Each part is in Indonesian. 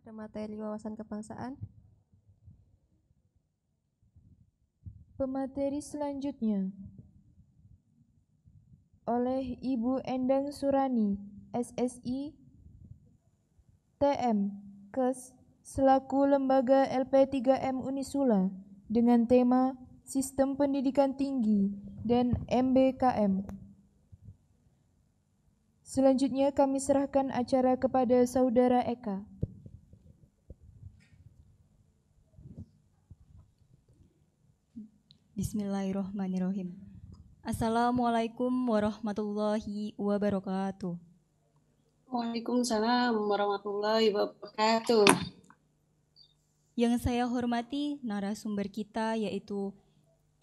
pada materi wawasan kebangsaan. Pemateri selanjutnya oleh Ibu Endang Surani, SSI, TM, KES, selaku lembaga LP3M Unisula dengan tema Sistem Pendidikan Tinggi dan MBKM. Selanjutnya kami serahkan acara kepada Saudara Eka. Bismillahirrahmanirrahim. Assalamualaikum warahmatullahi wabarakatuh. Waalaikumsalam warahmatullahi wabarakatuh. Yang saya hormati narasumber kita yaitu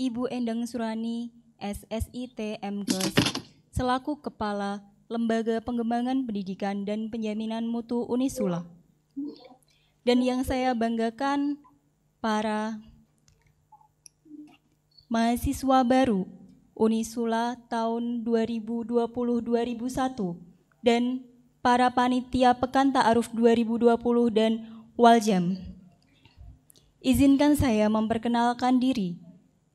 Ibu Endang Surani, SSIT selaku Kepala Lembaga Pengembangan Pendidikan dan Penjaminan Mutu Unisula. Dan yang saya banggakan para mahasiswa baru Unisula tahun 2020-2001 dan para panitia Pekan Ta'aruf 2020 dan Waljam. Izinkan saya memperkenalkan diri.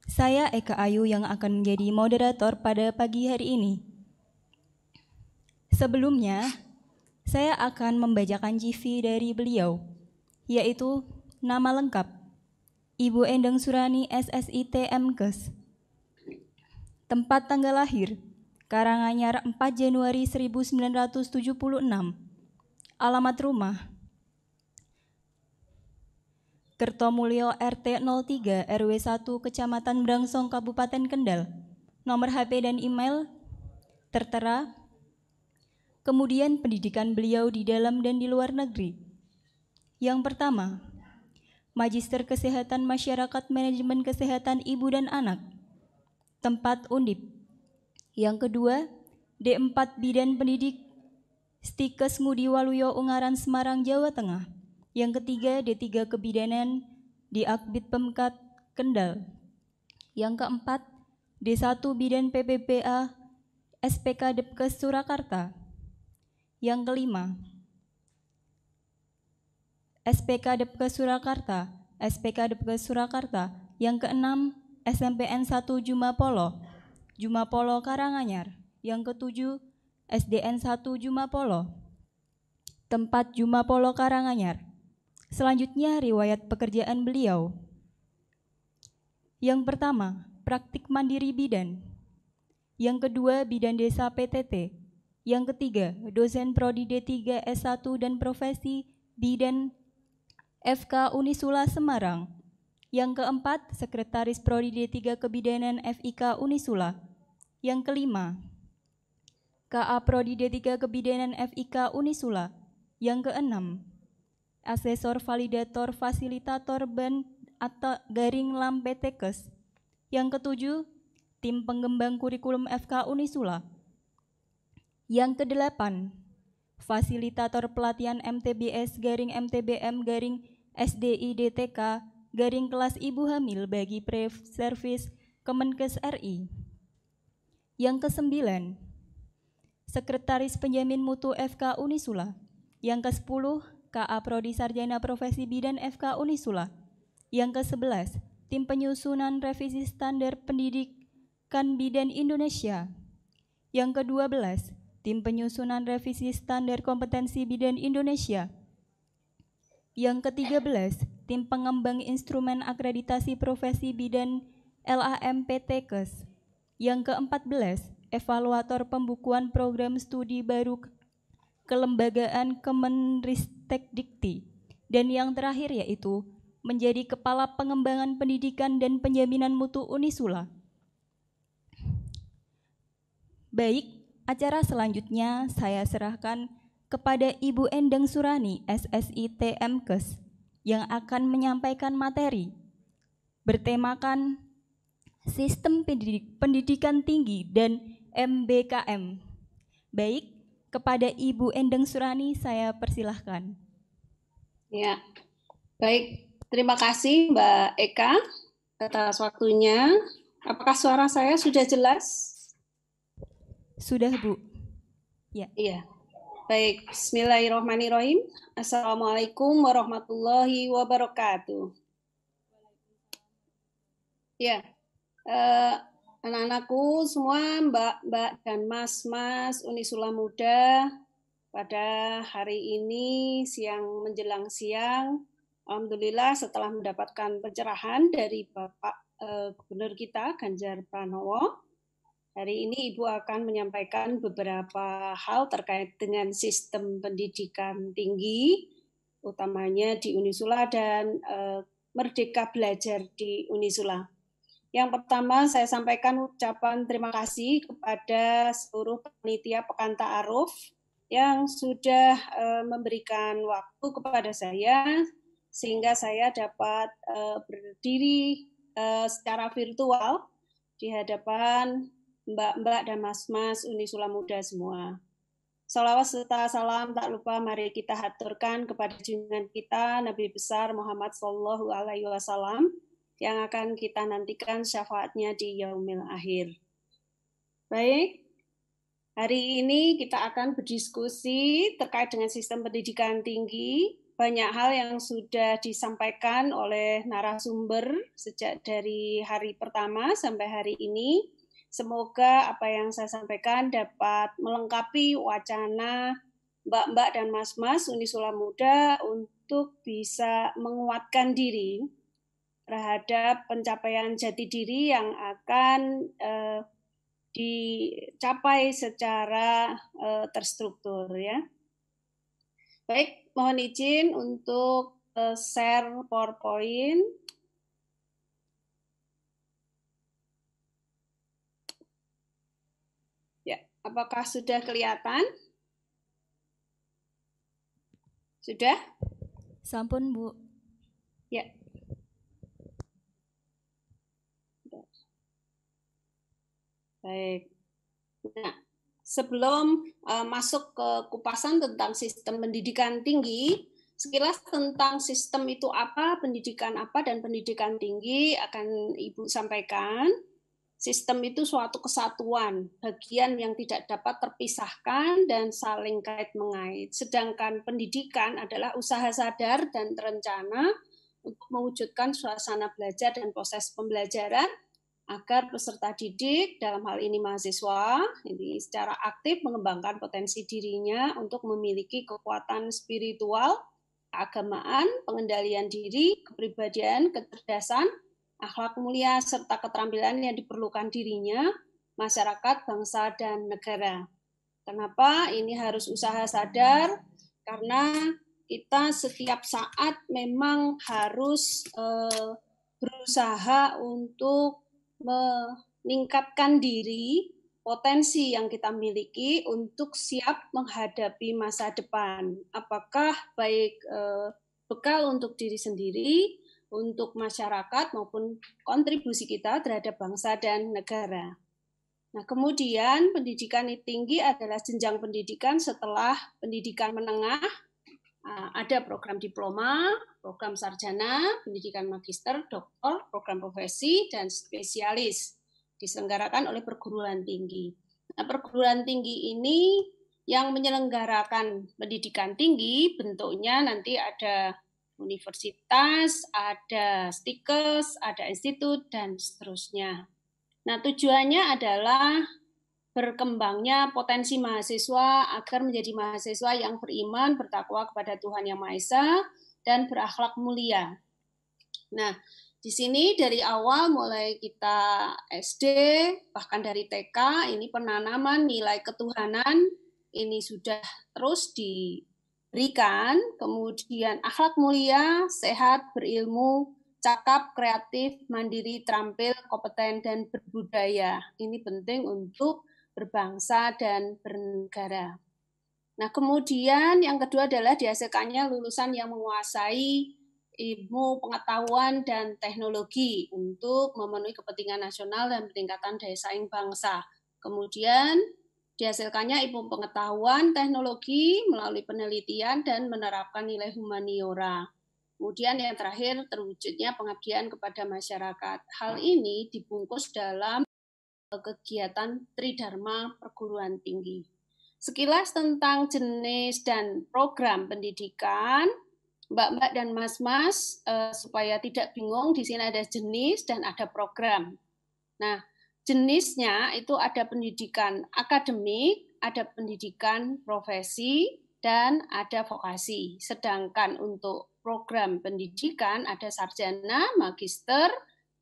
Saya Eka Ayu yang akan menjadi moderator pada pagi hari ini. Sebelumnya, saya akan membacakan CV dari beliau, yaitu nama lengkap Ibu Endang Surani SSIT MKes. Tempat tanggal lahir, Karanganyar 4 Januari 1976. Alamat rumah, Kertomulyo RT 03 RW 1 Kecamatan Brangsong Kabupaten Kendal. Nomor HP dan email tertera. Kemudian pendidikan beliau di dalam dan di luar negeri. Yang pertama, Magister Kesehatan Masyarakat Manajemen Kesehatan Ibu dan Anak, tempat undip. Yang kedua, D4 Bidan Pendidik, Stikes Ngudi Waluyo Ungaran Semarang, Jawa Tengah. Yang ketiga, D3 Kebidanan di Akbit Pemkat, Kendal. Yang keempat, D1 Bidan PPPA, SPK Depkes Surakarta. Yang kelima, SPK Depkes Surakarta, SPK Depkes Surakarta, yang keenam SMPN 1 Jumapolo, Jumapolo Karanganyar, yang ketujuh SDN 1 Jumapolo, tempat Jumapolo Karanganyar. Selanjutnya riwayat pekerjaan beliau. Yang pertama, praktik mandiri bidan. Yang kedua, bidan desa PTT. Yang ketiga, dosen prodi D3 S1 dan profesi bidan FK Unisula Semarang. Yang keempat, Sekretaris Prodi D3 Kebidanan FIK Unisula. Yang kelima, KA Prodi D3 Kebidanan FIK Unisula. Yang keenam, Asesor Validator Fasilitator Ben atau Garing Lam Lampetekes. Yang ketujuh, Tim Pengembang Kurikulum FK Unisula. Yang kedelapan, Fasilitator Pelatihan MTBS Garing MTBM Garing SDI DTK garing kelas ibu hamil bagi pre-service Kemenkes RI. Yang kesembilan, Sekretaris Penjamin Mutu FK Unisula. Yang ke-10, KA Prodi Sarjana Profesi Bidan FK Unisula. Yang ke-11, Tim Penyusunan Revisi Standar Pendidikan Bidan Indonesia. Yang ke-12, Tim Penyusunan Revisi Standar Kompetensi Bidan Indonesia yang ke-13, tim pengembang instrumen akreditasi profesi bidan LAMPTKES. Yang ke-14, evaluator pembukuan program studi baru kelembagaan Kemenristek Dikti. Dan yang terakhir yaitu menjadi Kepala Pengembangan Pendidikan dan Penjaminan Mutu Unisula. Baik, acara selanjutnya saya serahkan kepada Ibu Endang Surani, SSI TMKes yang akan menyampaikan materi bertemakan Sistem Pendidik Pendidikan Tinggi dan MBKM. Baik, kepada Ibu Endang Surani saya persilahkan. Ya, baik. Terima kasih Mbak Eka atas waktunya. Apakah suara saya sudah jelas? Sudah, Bu. Ya. Iya. Baik, bismillahirrahmanirrahim. Assalamualaikum warahmatullahi wabarakatuh. Ya, eh, anak-anakku semua, mbak-mbak dan mas-mas Unisula Muda, pada hari ini siang menjelang siang, Alhamdulillah setelah mendapatkan pencerahan dari Bapak eh, Gubernur kita, Ganjar Pranowo, Hari ini Ibu akan menyampaikan beberapa hal terkait dengan sistem pendidikan tinggi, utamanya di Unisula dan eh, Merdeka Belajar di Unisula. Yang pertama saya sampaikan ucapan terima kasih kepada seluruh panitia Pekan Ta'aruf yang sudah eh, memberikan waktu kepada saya sehingga saya dapat eh, berdiri secara virtual di hadapan mbak-mbak dan mas-mas Uni Sula Muda semua. Salawat serta salam tak lupa mari kita haturkan kepada junjungan kita Nabi besar Muhammad Sallallahu Alaihi Wasallam yang akan kita nantikan syafaatnya di yaumil akhir. Baik, hari ini kita akan berdiskusi terkait dengan sistem pendidikan tinggi. Banyak hal yang sudah disampaikan oleh narasumber sejak dari hari pertama sampai hari ini Semoga apa yang saya sampaikan dapat melengkapi wacana Mbak-mbak dan Mas-mas Unisula Muda untuk bisa menguatkan diri terhadap pencapaian jati diri yang akan eh, dicapai secara eh, terstruktur ya. Baik, mohon izin untuk eh, share PowerPoint. Apakah sudah kelihatan? Sudah? Sampun, Bu. Ya. Baik. Nah, sebelum uh, masuk ke kupasan tentang sistem pendidikan tinggi, sekilas tentang sistem itu apa, pendidikan apa, dan pendidikan tinggi akan Ibu sampaikan. Sistem itu suatu kesatuan, bagian yang tidak dapat terpisahkan dan saling kait mengait. Sedangkan pendidikan adalah usaha sadar dan terencana untuk mewujudkan suasana belajar dan proses pembelajaran agar peserta didik dalam hal ini mahasiswa ini secara aktif mengembangkan potensi dirinya untuk memiliki kekuatan spiritual, keagamaan, pengendalian diri, kepribadian, kecerdasan, akhlak mulia, serta keterampilan yang diperlukan dirinya, masyarakat, bangsa, dan negara. Kenapa ini harus usaha sadar? Karena kita setiap saat memang harus eh, berusaha untuk meningkatkan diri, potensi yang kita miliki untuk siap menghadapi masa depan. Apakah baik eh, bekal untuk diri sendiri untuk masyarakat maupun kontribusi kita terhadap bangsa dan negara. Nah, kemudian pendidikan tinggi adalah jenjang pendidikan setelah pendidikan menengah, ah, ada program diploma, program sarjana, pendidikan magister, doktor, program profesi, dan spesialis diselenggarakan oleh perguruan tinggi. Nah, perguruan tinggi ini yang menyelenggarakan pendidikan tinggi bentuknya nanti ada universitas, ada stikers, ada institut, dan seterusnya. Nah, tujuannya adalah berkembangnya potensi mahasiswa agar menjadi mahasiswa yang beriman, bertakwa kepada Tuhan Yang Maha Esa, dan berakhlak mulia. Nah, di sini dari awal mulai kita SD, bahkan dari TK, ini penanaman nilai ketuhanan, ini sudah terus di berikan, kemudian akhlak mulia, sehat, berilmu, cakap, kreatif, mandiri, terampil, kompeten, dan berbudaya. Ini penting untuk berbangsa dan bernegara. Nah, kemudian yang kedua adalah dihasilkannya lulusan yang menguasai ilmu pengetahuan dan teknologi untuk memenuhi kepentingan nasional dan peningkatan daya saing bangsa. Kemudian Dihasilkannya ilmu pengetahuan, teknologi melalui penelitian dan menerapkan nilai humaniora. Kemudian yang terakhir terwujudnya pengabdian kepada masyarakat. Hal ini dibungkus dalam kegiatan Tridharma Perguruan Tinggi. Sekilas tentang jenis dan program pendidikan, Mbak-mbak dan Mas-mas eh, supaya tidak bingung di sini ada jenis dan ada program. Nah, jenisnya itu ada pendidikan akademik, ada pendidikan profesi, dan ada vokasi. Sedangkan untuk program pendidikan ada sarjana, magister,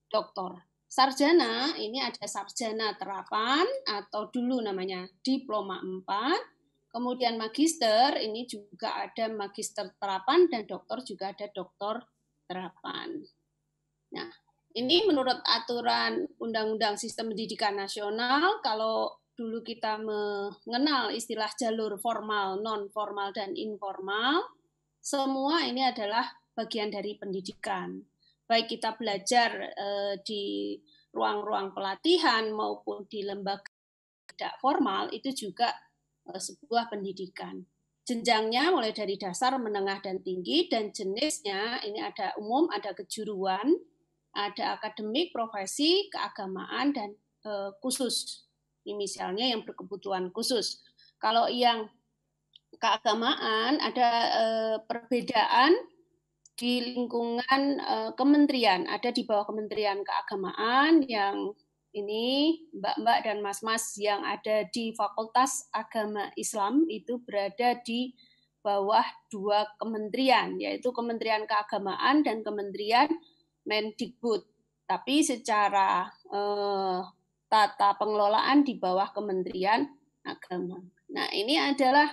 doktor. Sarjana ini ada sarjana terapan atau dulu namanya diploma 4. Kemudian magister ini juga ada magister terapan dan doktor juga ada doktor terapan. Nah, ini menurut aturan Undang-Undang Sistem Pendidikan Nasional, kalau dulu kita mengenal istilah jalur formal, non formal dan informal, semua ini adalah bagian dari pendidikan. Baik kita belajar eh, di ruang-ruang pelatihan maupun di lembaga tidak formal itu juga eh, sebuah pendidikan. Jenjangnya mulai dari dasar, menengah, dan tinggi, dan jenisnya ini ada umum, ada kejuruan, ada akademik, profesi, keagamaan, dan eh, khusus. Ini misalnya yang berkebutuhan khusus. Kalau yang keagamaan ada eh, perbedaan di lingkungan eh, kementerian. Ada di bawah Kementerian Keagamaan yang ini mbak-mbak dan mas-mas yang ada di Fakultas Agama Islam itu berada di bawah dua kementerian, yaitu Kementerian Keagamaan dan Kementerian Mendikbud, tapi secara eh, tata pengelolaan di bawah Kementerian Agama. Nah, ini adalah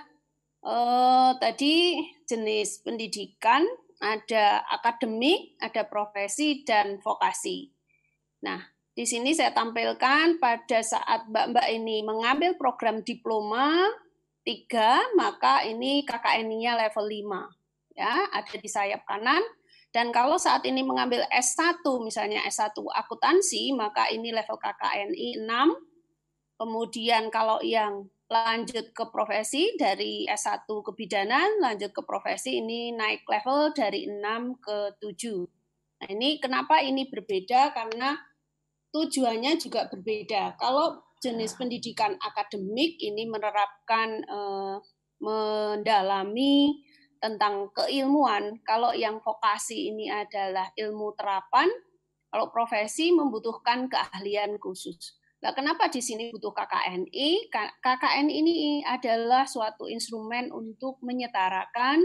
eh, tadi jenis pendidikan, ada akademik, ada profesi, dan vokasi. Nah, di sini saya tampilkan pada saat Mbak-mbak ini mengambil program diploma 3, maka ini KKN-nya level 5. Ya, ada di sayap kanan, dan kalau saat ini mengambil S1, misalnya S1 akuntansi, maka ini level KKNI 6. Kemudian kalau yang lanjut ke profesi dari S1 kebidanan, lanjut ke profesi ini naik level dari 6 ke 7. Nah, ini kenapa ini berbeda karena tujuannya juga berbeda. Kalau jenis pendidikan akademik ini menerapkan eh, mendalami tentang keilmuan, kalau yang vokasi ini adalah ilmu terapan, kalau profesi membutuhkan keahlian khusus. Nah, kenapa di sini butuh KKNI? KKN ini adalah suatu instrumen untuk menyetarakan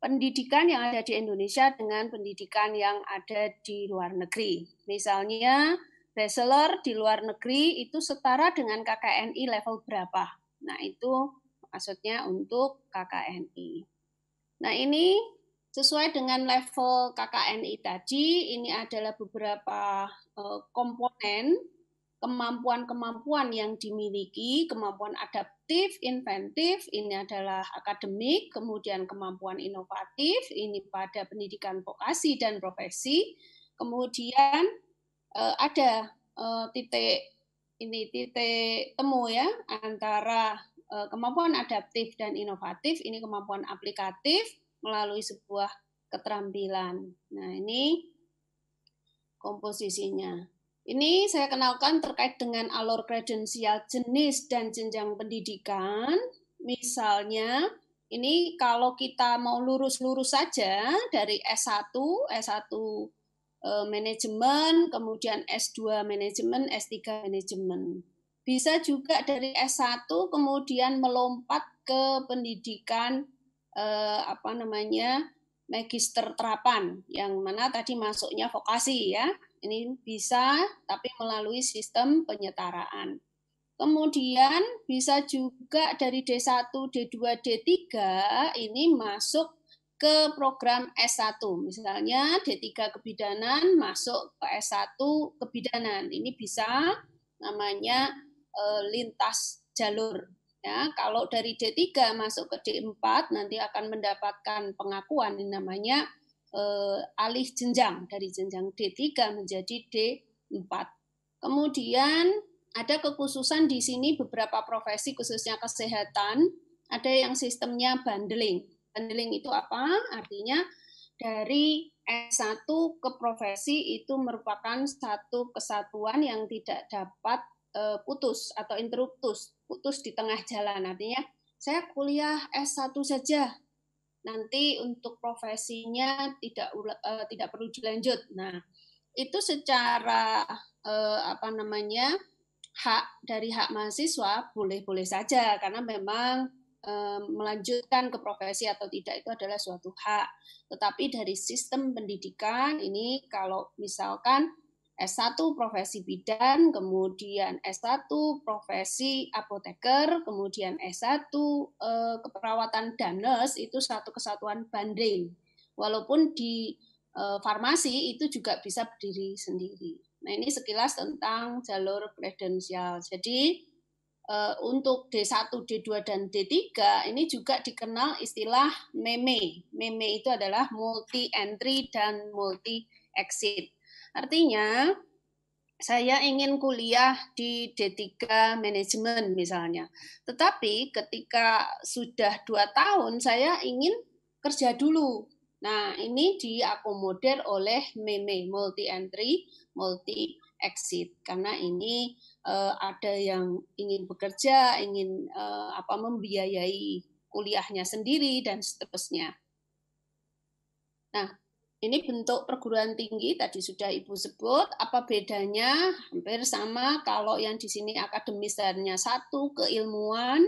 pendidikan yang ada di Indonesia dengan pendidikan yang ada di luar negeri. Misalnya, bachelor di luar negeri itu setara dengan KKNI level berapa? Nah, itu maksudnya untuk KKNI. Nah, ini sesuai dengan level KKNI tadi, ini adalah beberapa eh, komponen kemampuan-kemampuan yang dimiliki, kemampuan adaptif, inventif, ini adalah akademik, kemudian kemampuan inovatif, ini pada pendidikan vokasi dan profesi, kemudian eh, ada eh, titik ini titik temu ya antara Eh, kemampuan adaptif dan inovatif, ini kemampuan aplikatif melalui sebuah keterampilan. Nah, ini komposisinya. Ini saya kenalkan terkait dengan alur kredensial jenis dan jenjang pendidikan. Misalnya, ini kalau kita mau lurus-lurus saja dari S1, S1 eh, manajemen, kemudian S2 manajemen, S3 manajemen. Bisa juga dari S1 kemudian melompat ke pendidikan eh, apa namanya? magister terapan yang mana tadi masuknya vokasi ya. Ini bisa tapi melalui sistem penyetaraan. Kemudian bisa juga dari D1, D2, D3 ini masuk ke program S1. Misalnya D3 kebidanan masuk ke S1 kebidanan. Ini bisa namanya Eh, lintas jalur. Ya, kalau dari D3 masuk ke D4 nanti akan mendapatkan pengakuan yang namanya eh, alih jenjang dari jenjang D3 menjadi D4. Kemudian ada kekhususan di sini beberapa profesi khususnya kesehatan, ada yang sistemnya bundling. Bundling itu apa? Artinya dari S1 ke profesi itu merupakan satu kesatuan yang tidak dapat Eh, putus atau interruptus, putus di tengah jalan. Artinya saya kuliah S1 saja. Nanti untuk profesinya tidak eh, tidak perlu dilanjut. Nah, itu secara eh, apa namanya hak dari hak mahasiswa boleh-boleh saja karena memang melanjutkan ke profesi atau tidak itu adalah suatu hak. Tetapi dari sistem pendidikan ini kalau misalkan S1 profesi bidan, kemudian S1 profesi apoteker, kemudian S1 eh, keperawatan dan nurse itu satu kesatuan banding. Walaupun di eh, farmasi itu juga bisa berdiri sendiri. Nah, ini sekilas tentang jalur kredensial. Jadi eh, untuk D1, D2 dan D3 ini juga dikenal istilah meme. Meme itu adalah multi entry dan multi exit. Artinya, saya ingin kuliah di D3 manajemen misalnya. Tetapi ketika sudah dua tahun, saya ingin kerja dulu. Nah, ini diakomodir oleh MEME, multi entry, multi exit karena ini uh, ada yang ingin bekerja, ingin uh, apa membiayai kuliahnya sendiri dan seterusnya. Nah, ini bentuk perguruan tinggi tadi sudah Ibu sebut. Apa bedanya? Hampir sama kalau yang di sini akademis hanya satu keilmuan,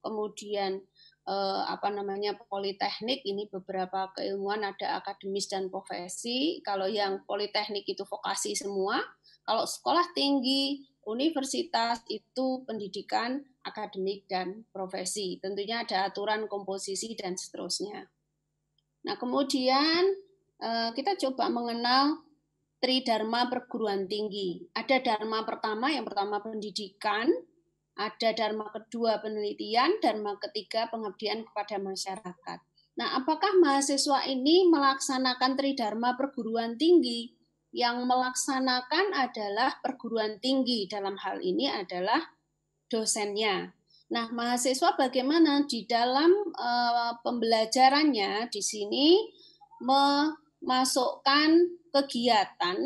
kemudian eh, apa namanya politeknik ini beberapa keilmuan ada akademis dan profesi. Kalau yang politeknik itu vokasi semua. Kalau sekolah tinggi, universitas itu pendidikan akademik dan profesi. Tentunya ada aturan komposisi dan seterusnya. Nah, kemudian Eh, kita coba mengenal tri dharma perguruan tinggi. Ada dharma pertama, yang pertama pendidikan, ada dharma kedua penelitian, dharma ketiga pengabdian kepada masyarakat. Nah, apakah mahasiswa ini melaksanakan tri dharma perguruan tinggi? Yang melaksanakan adalah perguruan tinggi, dalam hal ini adalah dosennya. Nah, mahasiswa bagaimana di dalam uh, pembelajarannya di sini masukkan kegiatan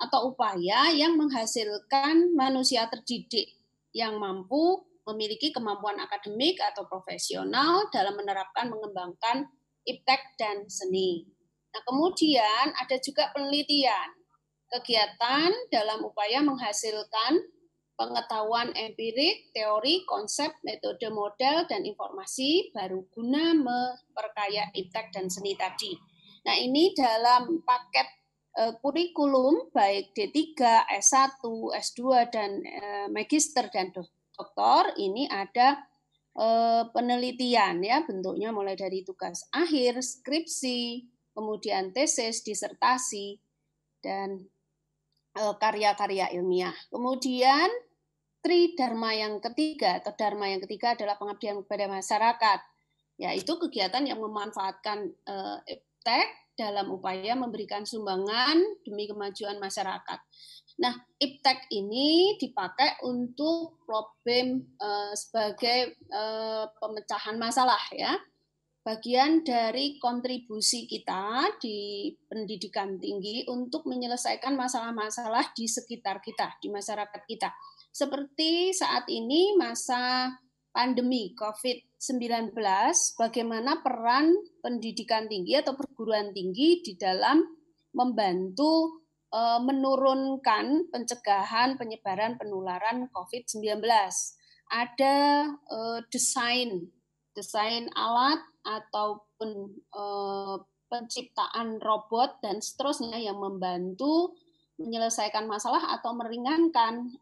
atau upaya yang menghasilkan manusia terdidik yang mampu memiliki kemampuan akademik atau profesional dalam menerapkan mengembangkan iptek dan seni. Nah, kemudian ada juga penelitian. Kegiatan dalam upaya menghasilkan pengetahuan empirik, teori, konsep, metode model, dan informasi baru guna memperkaya iptek dan seni tadi. Nah, ini dalam paket eh, kurikulum baik D3, S1, S2 dan eh, magister dan doktor ini ada eh, penelitian ya bentuknya mulai dari tugas akhir, skripsi, kemudian tesis, disertasi dan karya-karya ilmiah. Kemudian tri dharma yang ketiga atau dharma yang ketiga adalah pengabdian kepada masyarakat yaitu kegiatan yang memanfaatkan IPTEK dalam upaya memberikan sumbangan demi kemajuan masyarakat. Nah, IPTEK ini dipakai untuk problem eh, sebagai eh, pemecahan masalah ya. Bagian dari kontribusi kita di pendidikan tinggi untuk menyelesaikan masalah-masalah di sekitar kita, di masyarakat kita. Seperti saat ini masa pandemi COVID-19, bagaimana peran pendidikan tinggi atau perguruan tinggi di dalam membantu eh, menurunkan pencegahan penyebaran penularan COVID-19. Ada eh, desain, desain alat ataupun eh, penciptaan robot dan seterusnya yang membantu menyelesaikan masalah atau meringankan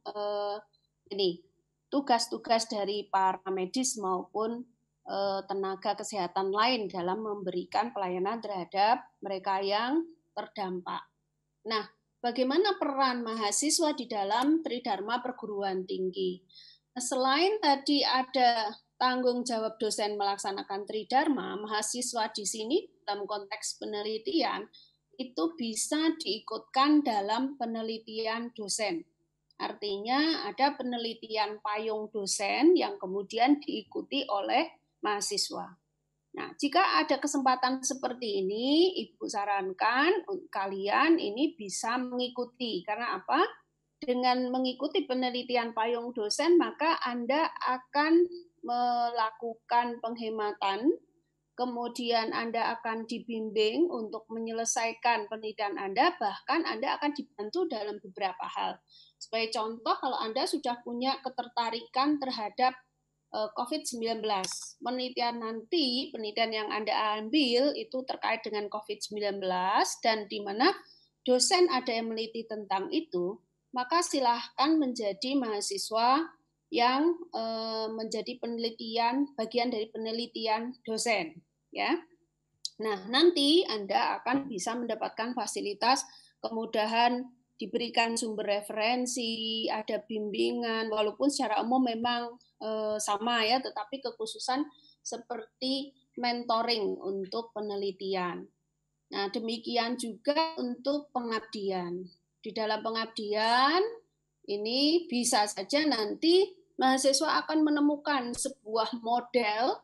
ini tugas-tugas dari para medis maupun eh, tenaga kesehatan lain dalam memberikan pelayanan terhadap mereka yang terdampak. Nah, bagaimana peran mahasiswa di dalam Tridharma perguruan tinggi? Nah, selain tadi ada tanggung jawab dosen melaksanakan Tridharma, mahasiswa di sini dalam konteks penelitian itu bisa diikutkan dalam penelitian dosen Artinya ada penelitian payung dosen yang kemudian diikuti oleh mahasiswa. Nah, jika ada kesempatan seperti ini, Ibu sarankan kalian ini bisa mengikuti. Karena apa? Dengan mengikuti penelitian payung dosen, maka Anda akan melakukan penghematan, kemudian Anda akan dibimbing untuk menyelesaikan penelitian Anda, bahkan Anda akan dibantu dalam beberapa hal. Sebagai contoh, kalau Anda sudah punya ketertarikan terhadap eh, COVID-19. Penelitian nanti, penelitian yang Anda ambil itu terkait dengan COVID-19 dan di mana dosen ada yang meneliti tentang itu, maka silahkan menjadi mahasiswa yang eh, menjadi penelitian bagian dari penelitian dosen, ya. Nah, nanti Anda akan bisa mendapatkan fasilitas kemudahan diberikan sumber referensi, ada bimbingan, walaupun secara umum memang eh, sama ya, tetapi kekhususan seperti mentoring untuk penelitian. Nah, demikian juga untuk pengabdian. Di dalam pengabdian ini bisa saja nanti mahasiswa akan menemukan sebuah model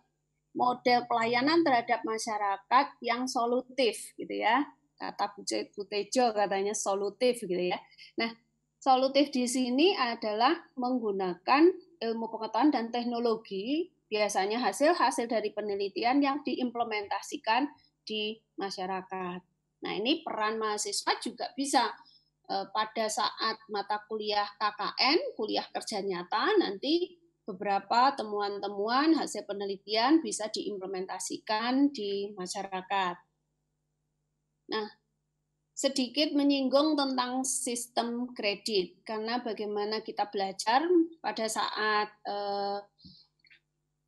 model pelayanan terhadap masyarakat yang solutif gitu ya kata Butejo katanya solutif gitu ya. Nah, solutif di sini adalah menggunakan ilmu pengetahuan dan teknologi biasanya hasil-hasil dari penelitian yang diimplementasikan di masyarakat. Nah, ini peran mahasiswa juga bisa e, pada saat mata kuliah KKN, kuliah kerja nyata, nanti beberapa temuan-temuan hasil penelitian bisa diimplementasikan di masyarakat. Nah, sedikit menyinggung tentang sistem kredit karena bagaimana kita belajar pada saat eh,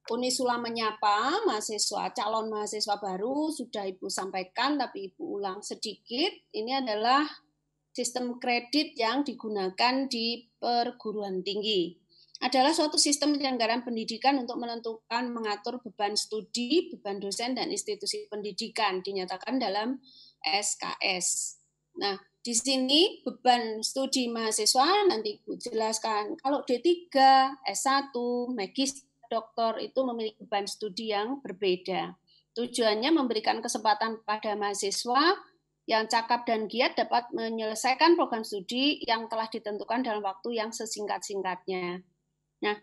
Unisula menyapa mahasiswa calon mahasiswa baru sudah Ibu sampaikan tapi Ibu ulang sedikit ini adalah sistem kredit yang digunakan di perguruan tinggi adalah suatu sistem penyelenggaraan pendidikan untuk menentukan mengatur beban studi, beban dosen dan institusi pendidikan dinyatakan dalam SKS. Nah, di sini beban studi mahasiswa nanti Ibu jelaskan. Kalau D3, S1, magister, doktor itu memiliki beban studi yang berbeda. Tujuannya memberikan kesempatan pada mahasiswa yang cakap dan giat dapat menyelesaikan program studi yang telah ditentukan dalam waktu yang sesingkat-singkatnya. Nah,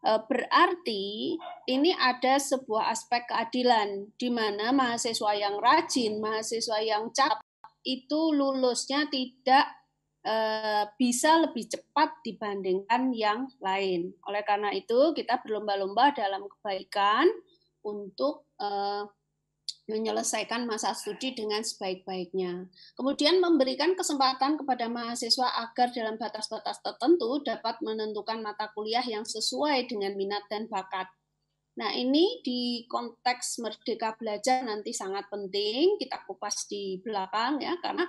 Eh, berarti ini ada sebuah aspek keadilan di mana mahasiswa yang rajin, mahasiswa yang cap itu lulusnya tidak eh, bisa lebih cepat dibandingkan yang lain. Oleh karena itu, kita berlomba-lomba dalam kebaikan untuk eh, menyelesaikan masa studi dengan sebaik-baiknya. Kemudian memberikan kesempatan kepada mahasiswa agar dalam batas-batas tertentu dapat menentukan mata kuliah yang sesuai dengan minat dan bakat. Nah, ini di konteks merdeka belajar nanti sangat penting, kita kupas di belakang ya karena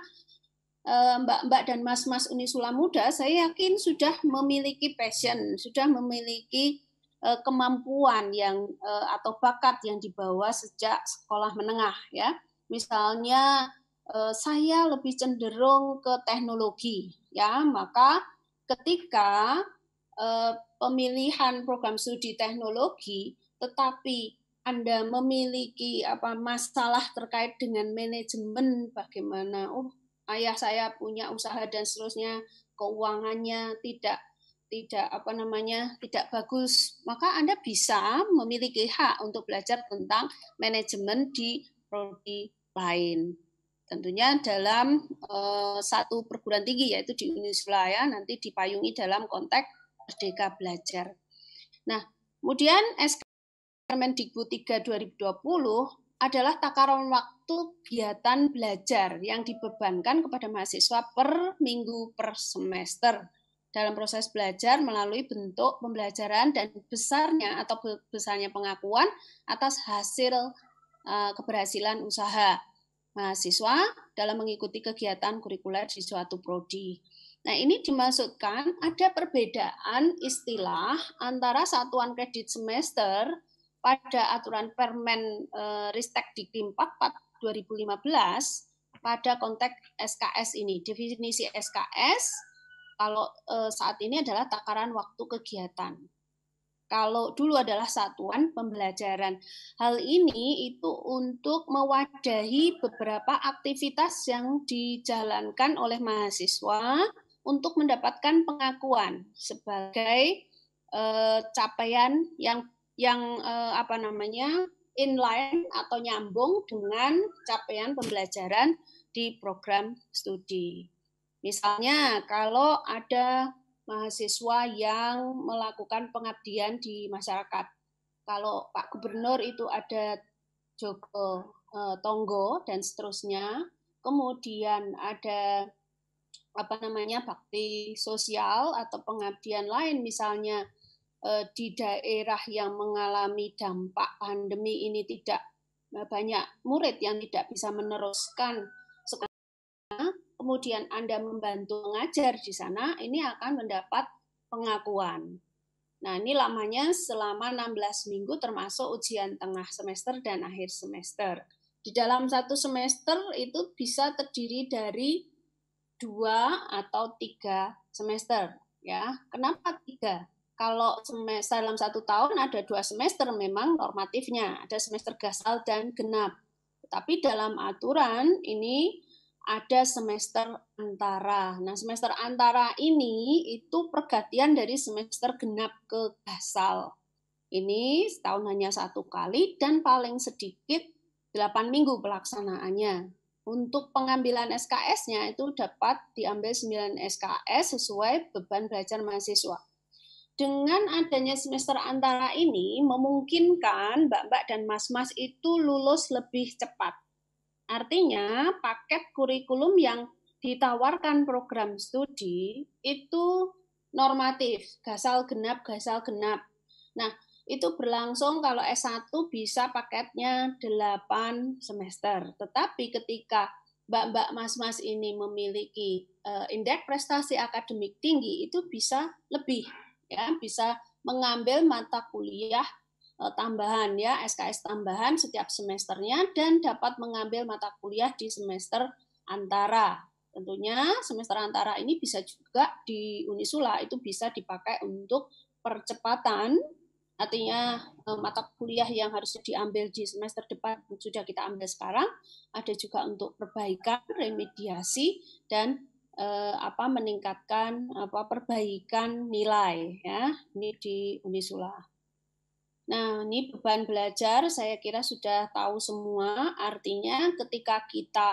Mbak-mbak eh, dan mas-mas Unisula muda, saya yakin sudah memiliki passion, sudah memiliki Eh, kemampuan yang eh, atau bakat yang dibawa sejak sekolah menengah ya. Misalnya eh, saya lebih cenderung ke teknologi ya, maka ketika pemilihan program studi teknologi tetapi anda memiliki apa masalah terkait dengan manajemen bagaimana oh ayah saya punya usaha dan seterusnya keuangannya tidak tidak apa namanya tidak bagus maka anda bisa memiliki hak untuk belajar tentang manajemen di prodi lain tentunya dalam uh, satu perguruan tinggi yaitu di Unisulaya nanti dipayungi dalam konteks merdeka belajar nah kemudian SK Permendikbud 3 2020 adalah takaran waktu kegiatan belajar yang dibebankan kepada mahasiswa per minggu per semester dalam proses belajar melalui bentuk pembelajaran dan besarnya atau besarnya pengakuan atas hasil eh, keberhasilan usaha mahasiswa dalam mengikuti kegiatan kurikuler di suatu prodi. Nah, ini dimaksudkan ada perbedaan istilah antara satuan kredit semester pada aturan Permen uh, Ristek Dikti 44 2015 pada konteks SKS ini. Definisi SKS kalau e, saat ini adalah takaran waktu kegiatan. Kalau dulu adalah satuan pembelajaran. Hal ini itu untuk mewadahi beberapa aktivitas yang dijalankan oleh mahasiswa untuk mendapatkan pengakuan sebagai e, capaian yang yang e, apa namanya inline atau nyambung dengan capaian pembelajaran di program studi. Misalnya kalau ada mahasiswa yang melakukan pengabdian di masyarakat. Kalau Pak Gubernur itu ada Joko eh, Tonggo dan seterusnya. Kemudian ada apa namanya bakti sosial atau pengabdian lain misalnya eh, di daerah yang mengalami dampak pandemi ini tidak eh, banyak murid yang tidak bisa meneruskan kemudian Anda membantu mengajar di sana, ini akan mendapat pengakuan. Nah, ini lamanya selama 16 minggu termasuk ujian tengah semester dan akhir semester. Di dalam satu semester itu bisa terdiri dari dua atau tiga semester. ya Kenapa tiga? Kalau semester dalam satu tahun ada dua semester memang normatifnya, ada semester gasal dan genap. Tapi dalam aturan ini ada semester antara. Nah, semester antara ini itu pergantian dari semester genap ke basal. Ini setahun hanya satu kali dan paling sedikit 8 minggu pelaksanaannya. Untuk pengambilan SKS-nya itu dapat diambil 9 SKS sesuai beban belajar mahasiswa. Dengan adanya semester antara ini memungkinkan mbak-mbak dan mas-mas itu lulus lebih cepat Artinya, paket kurikulum yang ditawarkan program studi itu normatif, gasal genap, gasal genap. Nah, itu berlangsung kalau S1 bisa paketnya 8 semester. Tetapi ketika mbak-mbak mas-mas ini memiliki uh, indeks prestasi akademik tinggi itu bisa lebih ya, bisa mengambil mata kuliah Eh, tambahan ya, SKS tambahan setiap semesternya dan dapat mengambil mata kuliah di semester antara. Tentunya semester antara ini bisa juga di Unisula itu bisa dipakai untuk percepatan artinya eh, mata kuliah yang harus diambil di semester depan sudah kita ambil sekarang ada juga untuk perbaikan remediasi dan eh, apa meningkatkan apa perbaikan nilai ya ini di Unisula. Nah, ini beban belajar saya kira sudah tahu semua. Artinya ketika kita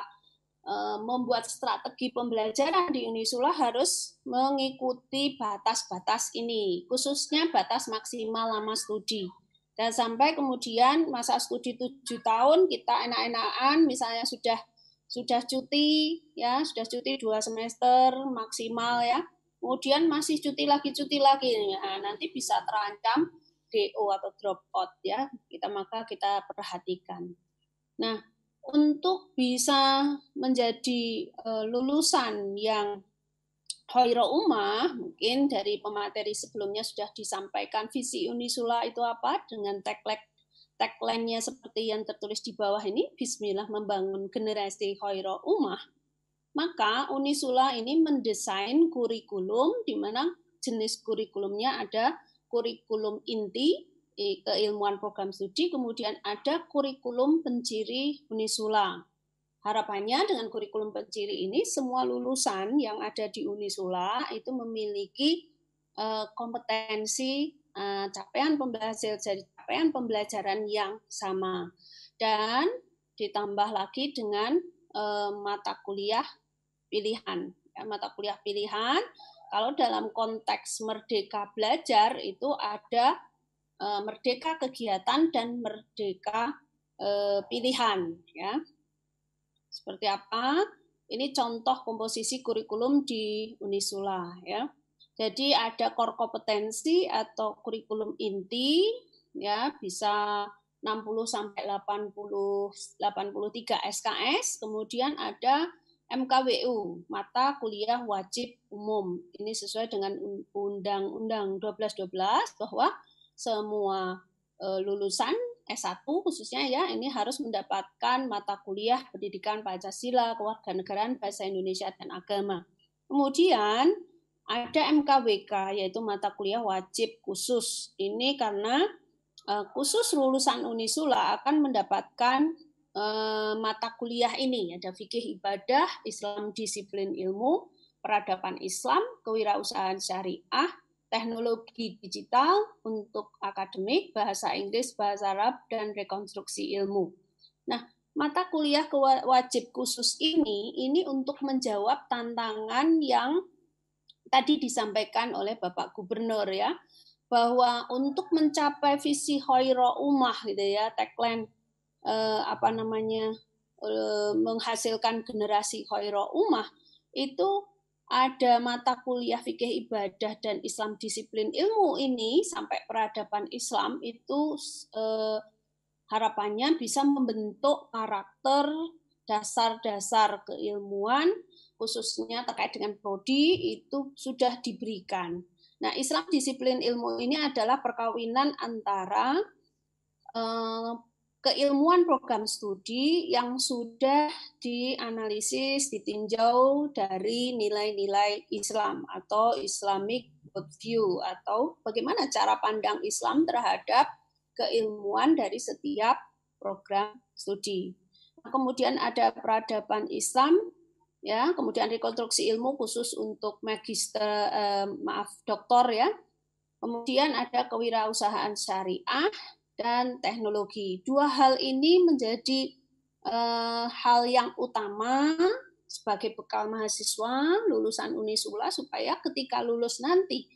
eh, membuat strategi pembelajaran di Unisula harus mengikuti batas-batas ini, khususnya batas maksimal lama studi. Dan sampai kemudian masa studi 7 tahun kita enak-enakan, misalnya sudah sudah cuti ya, sudah cuti dua semester maksimal ya. Kemudian masih cuti lagi, cuti lagi. Nah, nanti bisa terancam DO atau drop out ya kita maka kita perhatikan. Nah untuk bisa menjadi uh, lulusan yang Hoiro Umah, mungkin dari pemateri sebelumnya sudah disampaikan visi Unisula itu apa dengan tagline tagline-nya seperti yang tertulis di bawah ini, Bismillah membangun generasi Hoiro Umah. Maka Unisula ini mendesain kurikulum di mana jenis kurikulumnya ada kurikulum inti keilmuan program studi, kemudian ada kurikulum penciri Unisula. Harapannya dengan kurikulum penciri ini semua lulusan yang ada di Unisula itu memiliki e, kompetensi e, capaian pembelajaran capaian pembelajaran yang sama dan ditambah lagi dengan e, mata kuliah pilihan. Ya, mata kuliah pilihan kalau dalam konteks merdeka belajar itu ada eh, merdeka kegiatan dan merdeka eh, pilihan ya. Seperti apa? Ini contoh komposisi kurikulum di Unisula ya. Jadi ada core kompetensi atau kurikulum inti ya bisa 60 sampai 80 83 SKS, kemudian ada MKWU, mata kuliah wajib umum. Ini sesuai dengan Undang-Undang 1212 bahwa semua e, lulusan S1 khususnya ya ini harus mendapatkan mata kuliah pendidikan Pancasila, kewarganegaraan, bahasa Indonesia dan agama. Kemudian ada MKWK yaitu mata kuliah wajib khusus. Ini karena e, khusus lulusan Unisula akan mendapatkan Eh, mata kuliah ini ada fikih ibadah, Islam disiplin ilmu, peradaban Islam, kewirausahaan syariah, teknologi digital untuk akademik, bahasa Inggris, bahasa Arab, dan rekonstruksi ilmu. Nah, mata kuliah wajib khusus ini, ini untuk menjawab tantangan yang tadi disampaikan oleh Bapak Gubernur ya, bahwa untuk mencapai visi Hoiro Umah gitu ya, tagline eh, apa namanya eh, menghasilkan generasi khairul ummah itu ada mata kuliah fikih ibadah dan Islam disiplin ilmu ini sampai peradaban Islam itu eh, harapannya bisa membentuk karakter dasar-dasar keilmuan khususnya terkait dengan prodi itu sudah diberikan. Nah, Islam disiplin ilmu ini adalah perkawinan antara eh, keilmuan program studi yang sudah dianalisis, ditinjau dari nilai-nilai Islam atau Islamic worldview atau bagaimana cara pandang Islam terhadap keilmuan dari setiap program studi. Nah, kemudian ada peradaban Islam, ya, kemudian rekonstruksi ilmu khusus untuk magister, eh, maaf, doktor ya. Kemudian ada kewirausahaan syariah, dan teknologi. Dua hal ini menjadi uh, hal yang utama sebagai bekal mahasiswa lulusan Unisula supaya ketika lulus nanti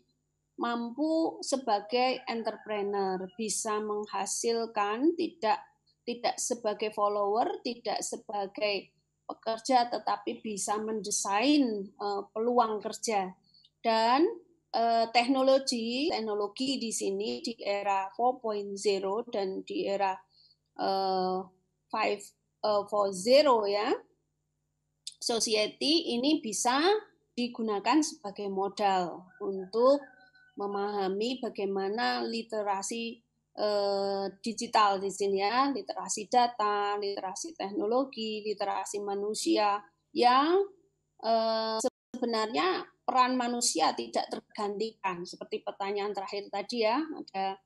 mampu sebagai entrepreneur bisa menghasilkan tidak tidak sebagai follower tidak sebagai pekerja tetapi bisa mendesain uh, peluang kerja dan eh, teknologi teknologi di sini di era 4.0 dan di era eh, 5.0 eh, ya society ini bisa digunakan sebagai modal untuk memahami bagaimana literasi eh, digital di sini ya, literasi data, literasi teknologi, literasi manusia yang eh, sebenarnya peran manusia tidak tergantikan seperti pertanyaan terakhir tadi ya ada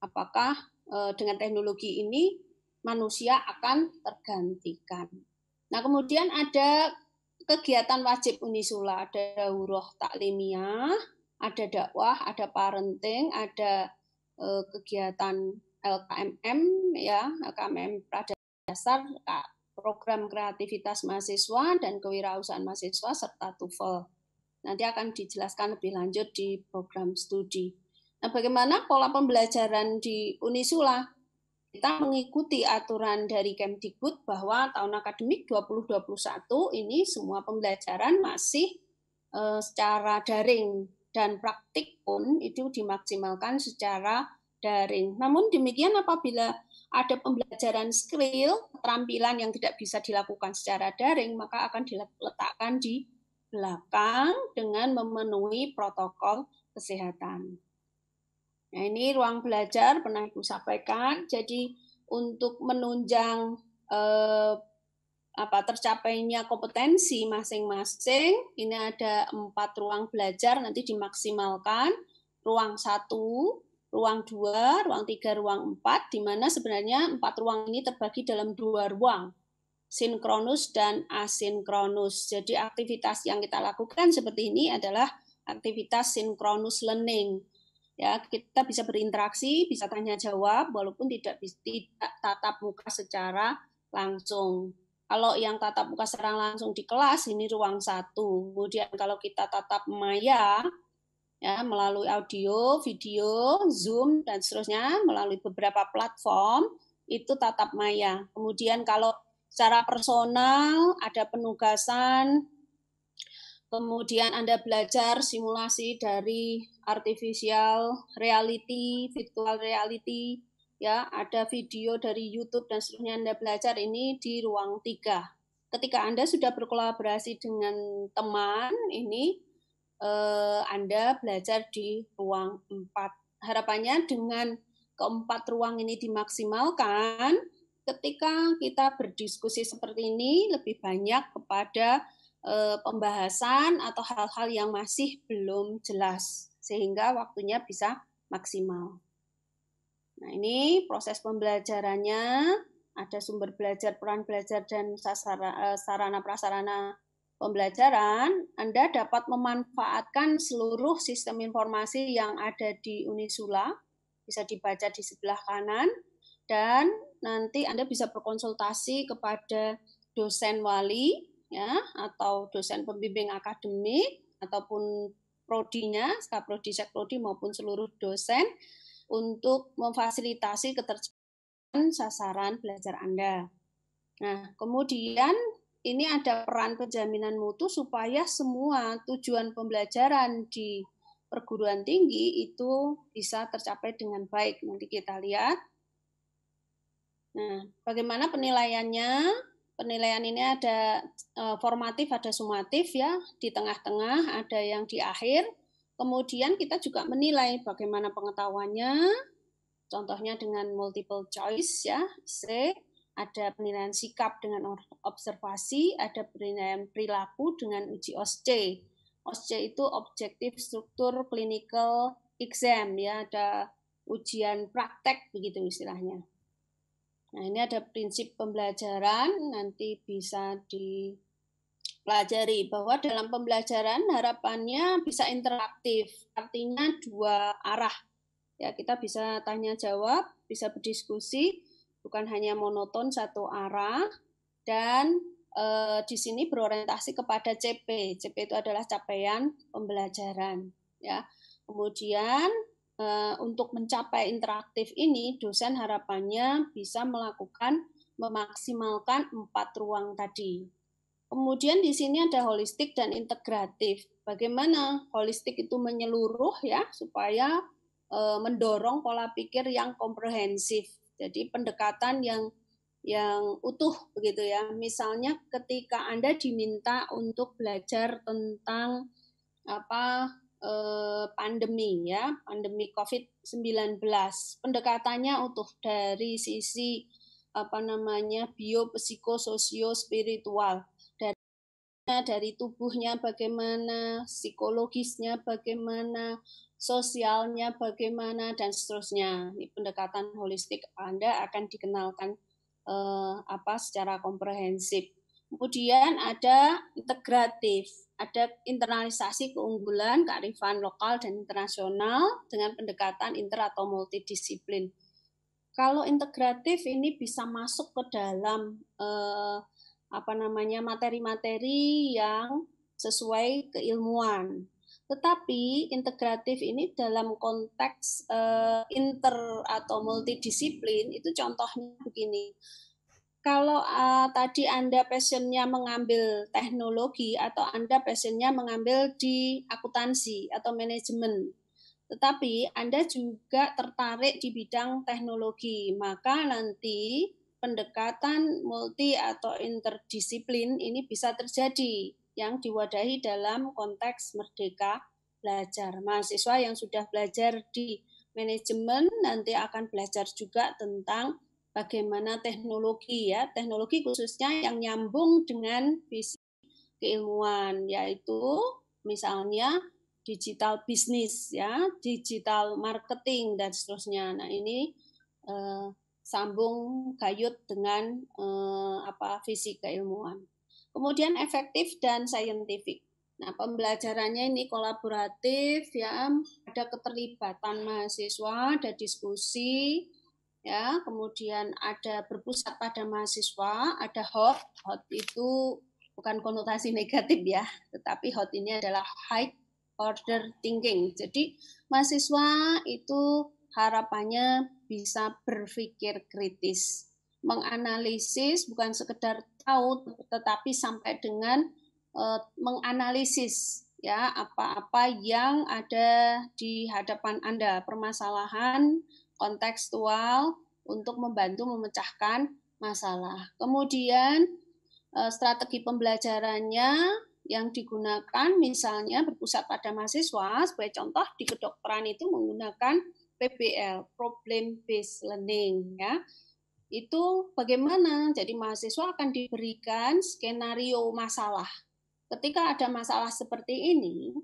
apakah eh, dengan teknologi ini manusia akan tergantikan. Nah kemudian ada kegiatan wajib Unisula, ada huruf taklimiah, ada dakwah, ada parenting, ada eh, kegiatan LKMM ya, LKMM Pradana Dasar, program kreativitas mahasiswa dan kewirausahaan mahasiswa serta TOEFL. Nanti akan dijelaskan lebih lanjut di program studi. Nah, bagaimana pola pembelajaran di Unisula? Kita mengikuti aturan dari Kemdikbud bahwa tahun akademik 2021 ini semua pembelajaran masih eh, secara daring dan praktik pun itu dimaksimalkan secara daring. Namun demikian apabila ada pembelajaran skill, keterampilan yang tidak bisa dilakukan secara daring, maka akan diletakkan di belakang dengan memenuhi protokol kesehatan. Nah, ini ruang belajar pernah Ibu sampaikan. Jadi untuk menunjang eh, apa tercapainya kompetensi masing-masing, ini ada empat ruang belajar nanti dimaksimalkan. Ruang satu, ruang dua, ruang tiga, ruang empat, di mana sebenarnya empat ruang ini terbagi dalam dua ruang sinkronus dan asinkronus. Jadi aktivitas yang kita lakukan seperti ini adalah aktivitas sinkronus learning. Ya, kita bisa berinteraksi, bisa tanya jawab walaupun tidak tidak tatap muka secara langsung. Kalau yang tatap muka secara langsung di kelas ini ruang satu. Kemudian kalau kita tatap maya ya melalui audio, video, Zoom dan seterusnya melalui beberapa platform itu tatap maya. Kemudian kalau secara personal, ada penugasan, kemudian Anda belajar simulasi dari artificial reality, virtual reality, ya ada video dari YouTube dan seterusnya Anda belajar ini di ruang tiga. Ketika Anda sudah berkolaborasi dengan teman, ini eh, Anda belajar di ruang empat. Harapannya dengan keempat ruang ini dimaksimalkan, ketika kita berdiskusi seperti ini lebih banyak kepada eh, pembahasan atau hal-hal yang masih belum jelas sehingga waktunya bisa maksimal. Nah, ini proses pembelajarannya ada sumber belajar, peran belajar dan eh, sarana prasarana pembelajaran, Anda dapat memanfaatkan seluruh sistem informasi yang ada di Unisula, bisa dibaca di sebelah kanan dan nanti Anda bisa berkonsultasi kepada dosen wali ya atau dosen pembimbing akademik ataupun prodinya, skaprodi, sekprodi maupun seluruh dosen untuk memfasilitasi ketercapaian sasaran belajar Anda. Nah, kemudian ini ada peran penjaminan mutu supaya semua tujuan pembelajaran di perguruan tinggi itu bisa tercapai dengan baik. Nanti kita lihat Nah, bagaimana penilaiannya? Penilaian ini ada e, formatif, ada sumatif ya, di tengah-tengah, ada yang di akhir. Kemudian kita juga menilai bagaimana pengetahuannya, contohnya dengan multiple choice ya, C, ada penilaian sikap dengan observasi, ada penilaian perilaku dengan uji OSCE. OSCE itu objektif struktur clinical exam ya, ada ujian praktek begitu istilahnya. Nah, ini ada prinsip pembelajaran, nanti bisa dipelajari bahwa dalam pembelajaran harapannya bisa interaktif, artinya dua arah. Ya, kita bisa tanya jawab, bisa berdiskusi, bukan hanya monoton satu arah dan e, di sini berorientasi kepada CP. CP itu adalah capaian pembelajaran, ya. Kemudian Eh, untuk mencapai interaktif ini, dosen harapannya bisa melakukan memaksimalkan empat ruang tadi. Kemudian di sini ada holistik dan integratif. Bagaimana holistik itu menyeluruh ya supaya eh, mendorong pola pikir yang komprehensif. Jadi pendekatan yang yang utuh begitu ya. Misalnya ketika Anda diminta untuk belajar tentang apa eh, pandemi ya, pandemi Covid-19. Pendekatannya utuh dari sisi apa namanya bio spiritual dari dari tubuhnya bagaimana, psikologisnya bagaimana, sosialnya bagaimana dan seterusnya. Ini pendekatan holistik Anda akan dikenalkan eh, apa secara komprehensif. Kemudian ada integratif ada internalisasi keunggulan, kearifan lokal dan internasional dengan pendekatan inter atau multidisiplin. Kalau integratif ini bisa masuk ke dalam eh, apa namanya materi-materi yang sesuai keilmuan. Tetapi integratif ini dalam konteks eh, inter atau multidisiplin itu contohnya begini kalau uh, tadi Anda passionnya mengambil teknologi atau Anda passionnya mengambil di akuntansi atau manajemen, tetapi Anda juga tertarik di bidang teknologi, maka nanti pendekatan multi atau interdisiplin ini bisa terjadi yang diwadahi dalam konteks merdeka belajar. Mahasiswa yang sudah belajar di manajemen nanti akan belajar juga tentang bagaimana teknologi ya, teknologi khususnya yang nyambung dengan visi keilmuan yaitu misalnya digital bisnis ya, digital marketing dan seterusnya. Nah, ini eh, sambung gayut dengan eh, apa visi keilmuan. Kemudian efektif dan saintifik. Nah, pembelajarannya ini kolaboratif ya, ada keterlibatan mahasiswa, ada diskusi, ya kemudian ada berpusat pada mahasiswa ada hot hot itu bukan konotasi negatif ya tetapi hot ini adalah high order thinking jadi mahasiswa itu harapannya bisa berpikir kritis menganalisis bukan sekedar tahu tetapi sampai dengan uh, menganalisis ya apa-apa yang ada di hadapan Anda permasalahan kontekstual untuk membantu memecahkan masalah. Kemudian eh, strategi pembelajarannya yang digunakan misalnya berpusat pada mahasiswa, sebagai contoh di kedokteran itu menggunakan PBL, problem based learning ya. Itu bagaimana? Jadi mahasiswa akan diberikan skenario masalah. Ketika ada masalah seperti ini,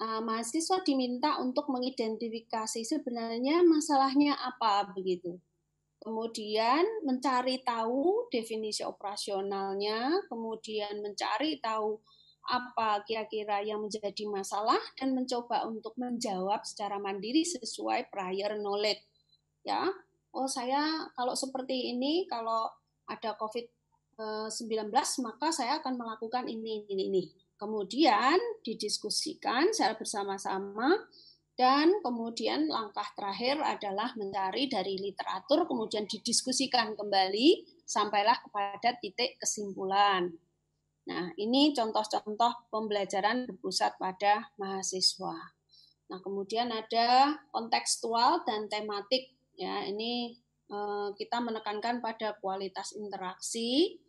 uh, mahasiswa diminta untuk mengidentifikasi sebenarnya masalahnya apa begitu. Kemudian mencari tahu definisi operasionalnya, kemudian mencari tahu apa kira-kira yang menjadi masalah dan mencoba untuk menjawab secara mandiri sesuai prior knowledge. Ya, oh saya kalau seperti ini kalau ada COVID 19 eh, maka saya akan melakukan ini ini ini Kemudian didiskusikan secara bersama-sama dan kemudian langkah terakhir adalah mencari dari literatur kemudian didiskusikan kembali sampailah kepada titik kesimpulan. Nah, ini contoh-contoh pembelajaran berpusat pada mahasiswa. Nah, kemudian ada kontekstual dan tematik. Ya, ini eh, kita menekankan pada kualitas interaksi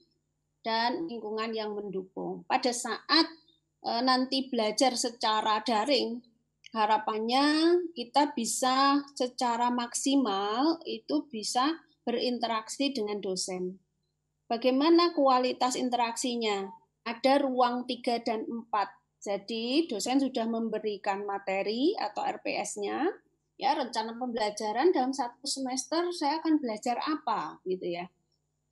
dan lingkungan yang mendukung. Pada saat Eh, nanti belajar secara daring, harapannya kita bisa secara maksimal itu bisa berinteraksi dengan dosen. Bagaimana kualitas interaksinya? Ada ruang 3 dan 4. Jadi dosen sudah memberikan materi atau RPS-nya, ya rencana pembelajaran dalam satu semester saya akan belajar apa gitu ya.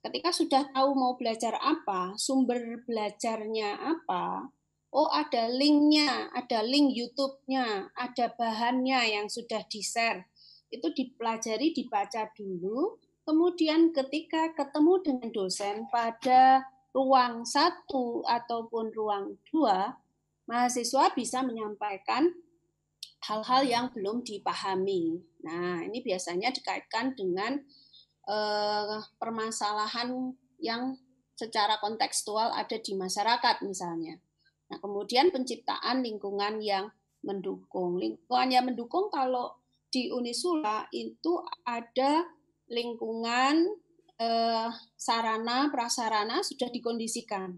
Ketika sudah tahu mau belajar apa, sumber belajarnya apa, oh ada linknya, ada link YouTube-nya, ada bahannya yang sudah di-share. Itu dipelajari, dibaca dulu, kemudian ketika ketemu dengan dosen pada ruang satu ataupun ruang dua, mahasiswa bisa menyampaikan hal-hal yang belum dipahami. Nah, ini biasanya dikaitkan dengan eh, permasalahan yang secara kontekstual ada di masyarakat misalnya Nah, kemudian penciptaan lingkungan yang mendukung. Lingkungan yang mendukung kalau di Unisula itu ada lingkungan eh, sarana prasarana sudah dikondisikan.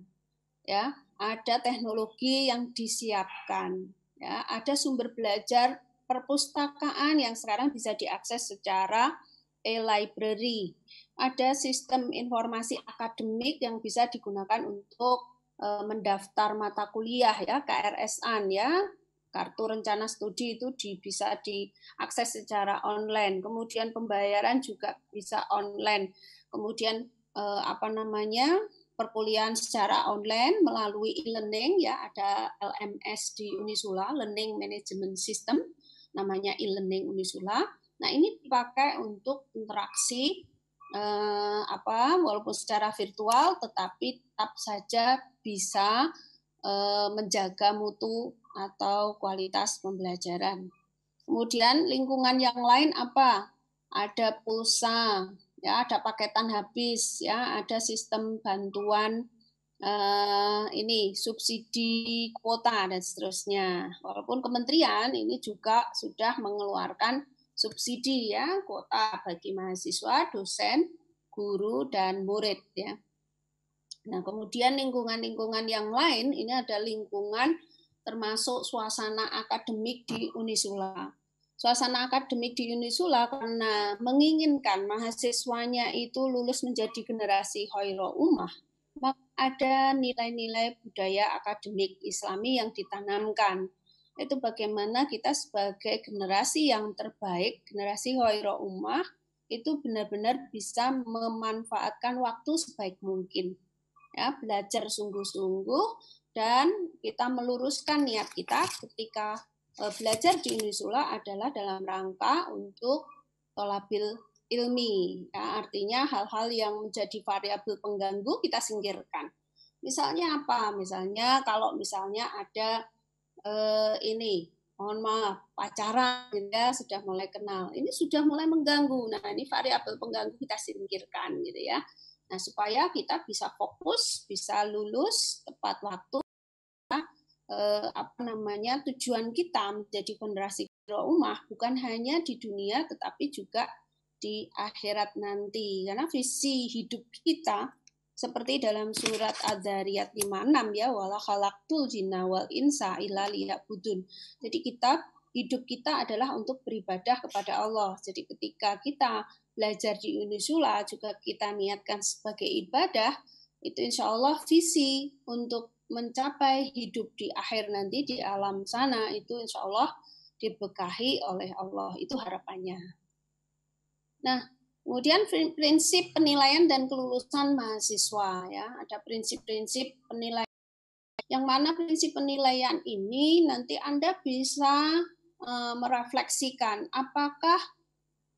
Ya, ada teknologi yang disiapkan. Ya, ada sumber belajar perpustakaan yang sekarang bisa diakses secara e-library. Ada sistem informasi akademik yang bisa digunakan untuk Eh, mendaftar mata kuliah ya KRSAN ya kartu rencana studi itu di, bisa diakses secara online kemudian pembayaran juga bisa online kemudian eh, apa namanya perkuliahan secara online melalui e-learning ya ada LMS di Unisula Learning Management System namanya e-learning Unisula nah ini dipakai untuk interaksi eh, apa walaupun secara virtual tetapi tetap saja bisa eh, menjaga mutu atau kualitas pembelajaran. Kemudian lingkungan yang lain apa? Ada pulsa, ya, ada paketan habis, ya, ada sistem bantuan eh, ini subsidi kuota dan seterusnya. Walaupun kementerian ini juga sudah mengeluarkan subsidi ya kuota bagi mahasiswa, dosen, guru dan murid ya. Nah, kemudian lingkungan-lingkungan yang lain ini ada lingkungan termasuk suasana akademik di Unisula. Suasana akademik di Unisula karena menginginkan mahasiswanya itu lulus menjadi generasi Hoiro Umah, maka ada nilai-nilai budaya akademik Islami yang ditanamkan itu bagaimana kita sebagai generasi yang terbaik, generasi Hoiro Umah, itu benar-benar bisa memanfaatkan waktu sebaik mungkin. Ya, belajar sungguh-sungguh dan kita meluruskan niat kita ketika e, belajar di Unisula adalah dalam rangka untuk tolabil ilmi. Ya, artinya hal-hal yang menjadi variabel pengganggu kita singkirkan. Misalnya apa? Misalnya kalau misalnya ada eh, ini mohon maaf pacaran ya sudah mulai kenal ini sudah mulai mengganggu nah ini variabel pengganggu kita singkirkan gitu ya nah supaya kita bisa fokus bisa lulus tepat waktu nah, apa namanya tujuan kita menjadi generasi rumah bukan hanya di dunia tetapi juga di akhirat nanti karena visi hidup kita seperti dalam surat Adzariyat 56 ya wala khalaqtul jinna wal insa illa liya'budun. Jadi kita hidup kita adalah untuk beribadah kepada Allah. Jadi ketika kita belajar di Unisula juga kita niatkan sebagai ibadah, itu insya Allah visi untuk mencapai hidup di akhir nanti di alam sana itu insya Allah dibekahi oleh Allah. Itu harapannya. Nah, Kemudian prinsip penilaian dan kelulusan mahasiswa ya, ada prinsip-prinsip penilaian yang mana prinsip penilaian ini nanti Anda bisa eh, merefleksikan apakah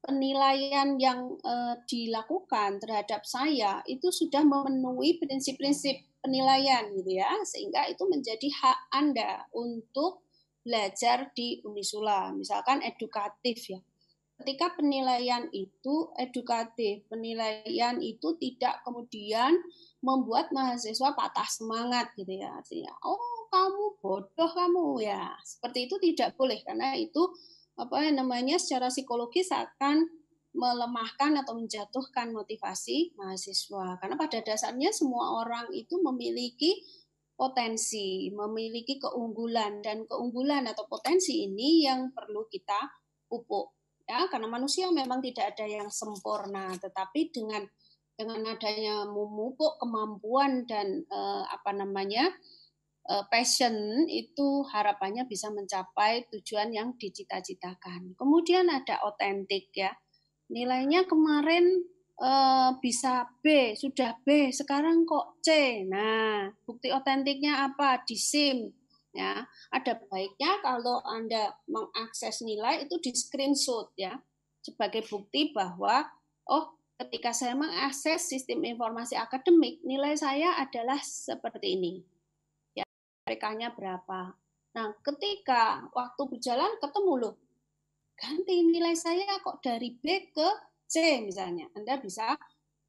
penilaian yang eh, dilakukan terhadap saya itu sudah memenuhi prinsip-prinsip penilaian gitu ya, sehingga itu menjadi hak Anda untuk belajar di Unisula, misalkan edukatif ya ketika penilaian itu edukatif, penilaian itu tidak kemudian membuat mahasiswa patah semangat gitu ya. Artinya, oh kamu bodoh kamu ya. Seperti itu tidak boleh karena itu apa namanya secara psikologis akan melemahkan atau menjatuhkan motivasi mahasiswa. Karena pada dasarnya semua orang itu memiliki potensi, memiliki keunggulan dan keunggulan atau potensi ini yang perlu kita pupuk ya karena manusia memang tidak ada yang sempurna tetapi dengan dengan adanya memupuk kemampuan dan eh, apa namanya eh, passion itu harapannya bisa mencapai tujuan yang dicita-citakan kemudian ada otentik ya nilainya kemarin eh, bisa B sudah B sekarang kok C nah bukti otentiknya apa di SIM ya ada baiknya kalau anda mengakses nilai itu di screenshot ya sebagai bukti bahwa oh ketika saya mengakses sistem informasi akademik nilai saya adalah seperti ini ya mereka berapa nah ketika waktu berjalan ketemu loh ganti nilai saya kok dari B ke C misalnya anda bisa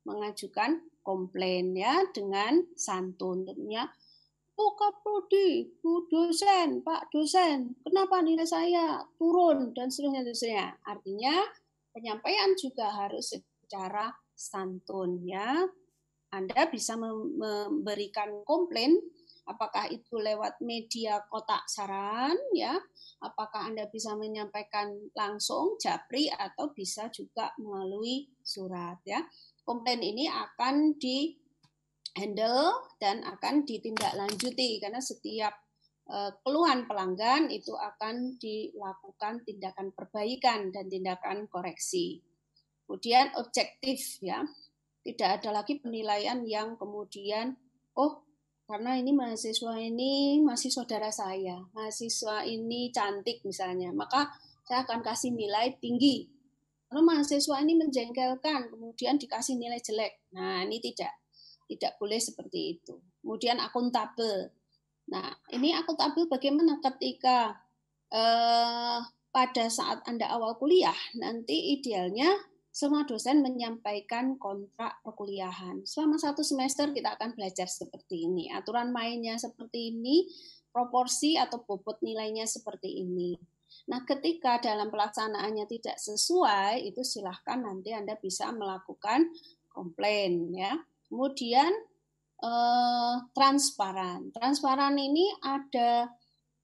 mengajukan komplain ya dengan santun tentunya Oh Prodi, Bu dosen, Pak dosen, kenapa nilai saya turun dan seterusnya dan seterusnya. Artinya penyampaian juga harus secara santun ya. Anda bisa memberikan komplain apakah itu lewat media kotak saran ya, apakah Anda bisa menyampaikan langsung japri atau bisa juga melalui surat ya. Komplain ini akan di handle dan akan ditindaklanjuti karena setiap eh, keluhan pelanggan itu akan dilakukan tindakan perbaikan dan tindakan koreksi. Kemudian objektif ya. Tidak ada lagi penilaian yang kemudian oh karena ini mahasiswa ini masih saudara saya, mahasiswa ini cantik misalnya, maka saya akan kasih nilai tinggi. Kalau mahasiswa ini menjengkelkan, kemudian dikasih nilai jelek. Nah, ini tidak tidak boleh seperti itu. Kemudian akuntabel. Nah, ini akuntabel bagaimana ketika eh, pada saat Anda awal kuliah, nanti idealnya semua dosen menyampaikan kontrak perkuliahan. Selama satu semester kita akan belajar seperti ini. Aturan mainnya seperti ini, proporsi atau bobot nilainya seperti ini. Nah, ketika dalam pelaksanaannya tidak sesuai, itu silahkan nanti Anda bisa melakukan komplain ya. Kemudian eh, transparan. Transparan ini ada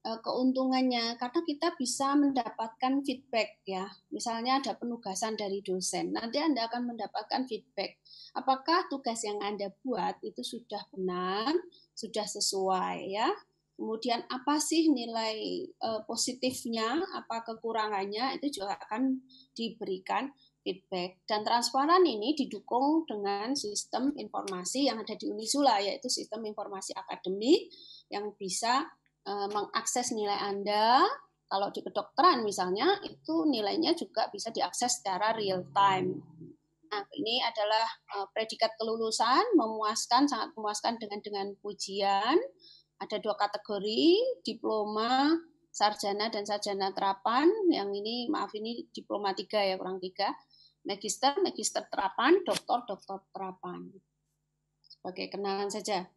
eh, keuntungannya karena kita bisa mendapatkan feedback ya. Misalnya ada penugasan dari dosen, nanti Anda akan mendapatkan feedback. Apakah tugas yang Anda buat itu sudah benar, sudah sesuai ya. Kemudian apa sih nilai eh, positifnya, apa kekurangannya itu juga akan diberikan feedback. Dan transparan ini didukung dengan sistem informasi yang ada di Unisula, yaitu sistem informasi akademik yang bisa eh, mengakses nilai Anda. Kalau di kedokteran misalnya, itu nilainya juga bisa diakses secara real time. Nah, ini adalah eh, predikat kelulusan, memuaskan, sangat memuaskan dengan dengan pujian. Ada dua kategori, diploma, sarjana dan sarjana terapan. Yang ini, maaf ini diploma tiga ya, kurang tiga magister, magister terapan, doktor, doktor terapan. Sebagai kenalan saja.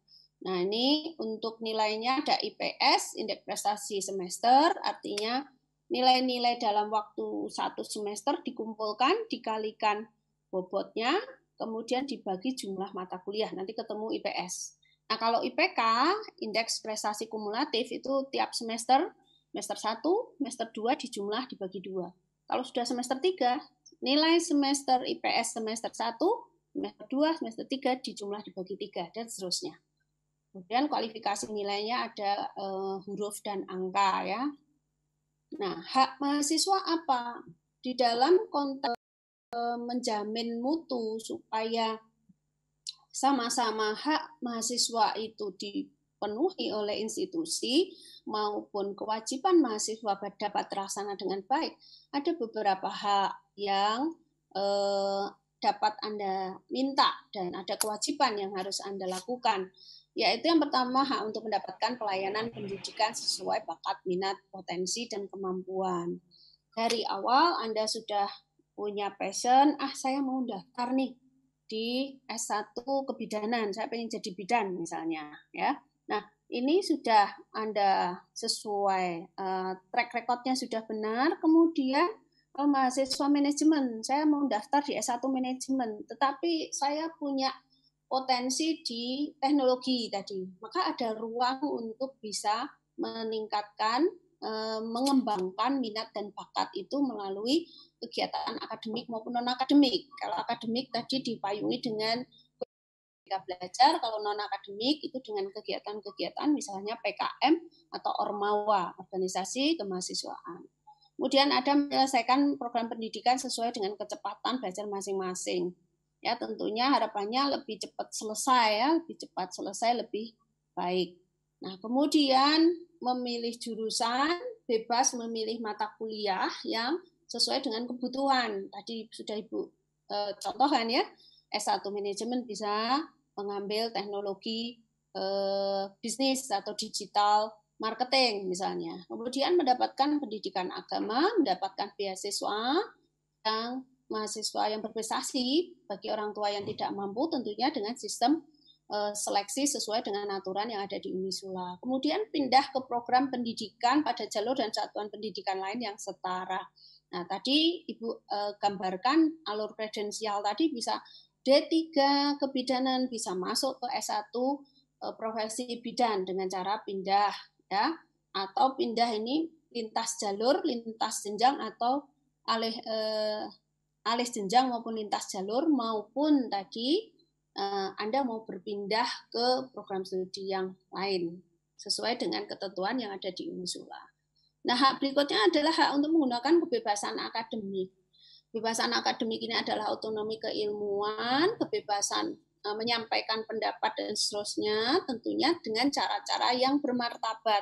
Nah, ini untuk nilainya ada IPS, indeks prestasi semester, artinya nilai-nilai dalam waktu satu semester dikumpulkan, dikalikan bobotnya, kemudian dibagi jumlah mata kuliah, nanti ketemu IPS. Nah, kalau IPK, indeks prestasi kumulatif itu tiap semester, semester 1, semester 2 dijumlah dibagi dua. Kalau sudah semester 3, nilai semester IPS semester 1, semester 2, semester 3 dijumlah dibagi 3 dan seterusnya. Kemudian kualifikasi nilainya ada uh, huruf dan angka ya. Nah, hak mahasiswa apa? Di dalam konteks uh, menjamin mutu supaya sama-sama hak mahasiswa itu dipenuhi oleh institusi maupun kewajiban mahasiswa dapat terlaksana dengan baik, ada beberapa hak yang eh, dapat Anda minta dan ada kewajiban yang harus Anda lakukan, yaitu yang pertama hak untuk mendapatkan pelayanan pendidikan sesuai bakat, minat, potensi, dan kemampuan. Dari awal Anda sudah punya passion, ah saya mau daftar nih di S1 kebidanan, saya pengen jadi bidan misalnya, ya. Nah, ini sudah Anda sesuai uh, track recordnya sudah benar, kemudian oh, mahasiswa manajemen, saya mau daftar di S1 manajemen, tetapi saya punya potensi di teknologi tadi. Maka ada ruang untuk bisa meningkatkan, eh, mengembangkan minat dan bakat itu melalui kegiatan akademik maupun non-akademik. Kalau akademik tadi dipayungi dengan kita belajar, kalau non-akademik itu dengan kegiatan-kegiatan misalnya PKM atau ORMAWA, Organisasi Kemahasiswaan. Kemudian ada menyelesaikan program pendidikan sesuai dengan kecepatan belajar masing-masing. Ya, tentunya harapannya lebih cepat selesai ya, lebih cepat selesai lebih baik. Nah, kemudian memilih jurusan, bebas memilih mata kuliah yang sesuai dengan kebutuhan. Tadi sudah Ibu eh, contohkan ya, S1 manajemen bisa mengambil teknologi eh, bisnis atau digital marketing misalnya. Kemudian mendapatkan pendidikan agama, mendapatkan beasiswa yang mahasiswa yang berprestasi bagi orang tua yang tidak mampu tentunya dengan sistem eh, seleksi sesuai dengan aturan yang ada di Unisula. Kemudian pindah ke program pendidikan pada jalur dan satuan pendidikan lain yang setara. Nah, tadi Ibu eh, gambarkan alur kredensial tadi bisa D3 kebidanan bisa masuk ke S1 eh, profesi bidan dengan cara pindah ya atau pindah ini lintas jalur, lintas jenjang atau alih eh, alih jenjang maupun lintas jalur maupun tadi eh, Anda mau berpindah ke program studi yang lain sesuai dengan ketentuan yang ada di Unisula. Nah, hak berikutnya adalah hak untuk menggunakan kebebasan akademik. Kebebasan akademik ini adalah otonomi keilmuan, kebebasan Eh, menyampaikan pendapat dan seterusnya tentunya dengan cara-cara yang bermartabat.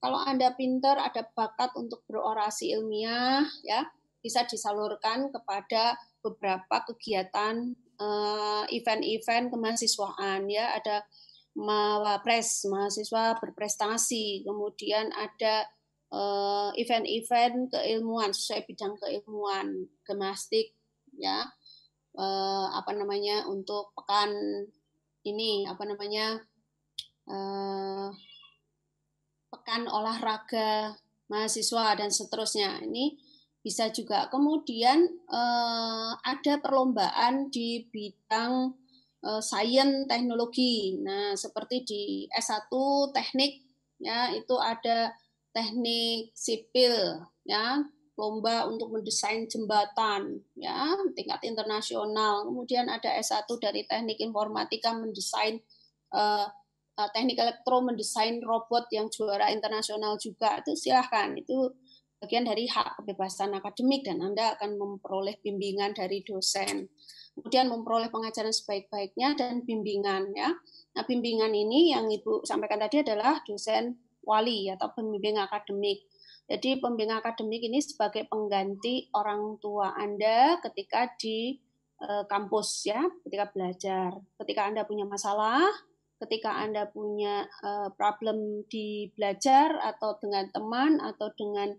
Kalau Anda pinter, ada bakat untuk berorasi ilmiah, ya bisa disalurkan kepada beberapa kegiatan eh, event-event kemahasiswaan ya ada mawapres mahasiswa berprestasi kemudian ada eh, event-event keilmuan sesuai bidang keilmuan gemastik ya uh, apa namanya untuk pekan ini apa namanya uh, pekan olahraga mahasiswa dan seterusnya ini bisa juga kemudian uh, ada perlombaan di bidang uh, sains teknologi nah seperti di S1 teknik ya itu ada teknik sipil ya lomba untuk mendesain jembatan ya tingkat internasional kemudian ada S1 dari teknik informatika mendesain uh, teknik elektro mendesain robot yang juara internasional juga itu silahkan itu bagian dari hak kebebasan akademik dan Anda akan memperoleh bimbingan dari dosen kemudian memperoleh pengajaran sebaik-baiknya dan bimbingan ya nah bimbingan ini yang Ibu sampaikan tadi adalah dosen wali atau pembimbing akademik jadi pembimbing akademik ini sebagai pengganti orang tua Anda ketika di eh, kampus ya, ketika belajar. Ketika Anda punya masalah, ketika Anda punya eh, problem di belajar atau dengan teman atau dengan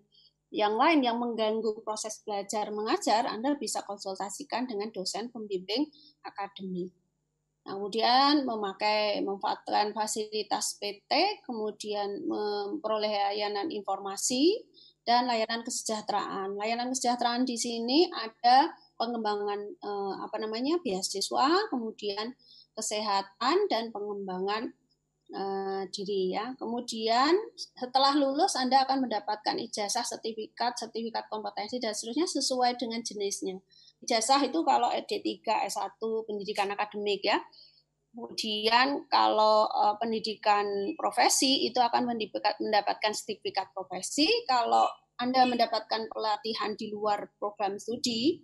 yang lain yang mengganggu proses belajar mengajar, Anda bisa konsultasikan dengan dosen pembimbing akademik kemudian memakai memanfaatkan fasilitas PT, kemudian memperoleh layanan informasi dan layanan kesejahteraan. Layanan kesejahteraan di sini ada pengembangan eh, apa namanya beasiswa, kemudian kesehatan dan pengembangan eh, diri ya. Kemudian setelah lulus Anda akan mendapatkan ijazah, sertifikat, sertifikat kompetensi dan seterusnya sesuai dengan jenisnya. Ijazah itu kalau D3, S1 pendidikan akademik ya. Kemudian kalau eh, pendidikan profesi itu akan mendapatkan sertifikat profesi. Kalau Anda mendapatkan pelatihan di luar program studi,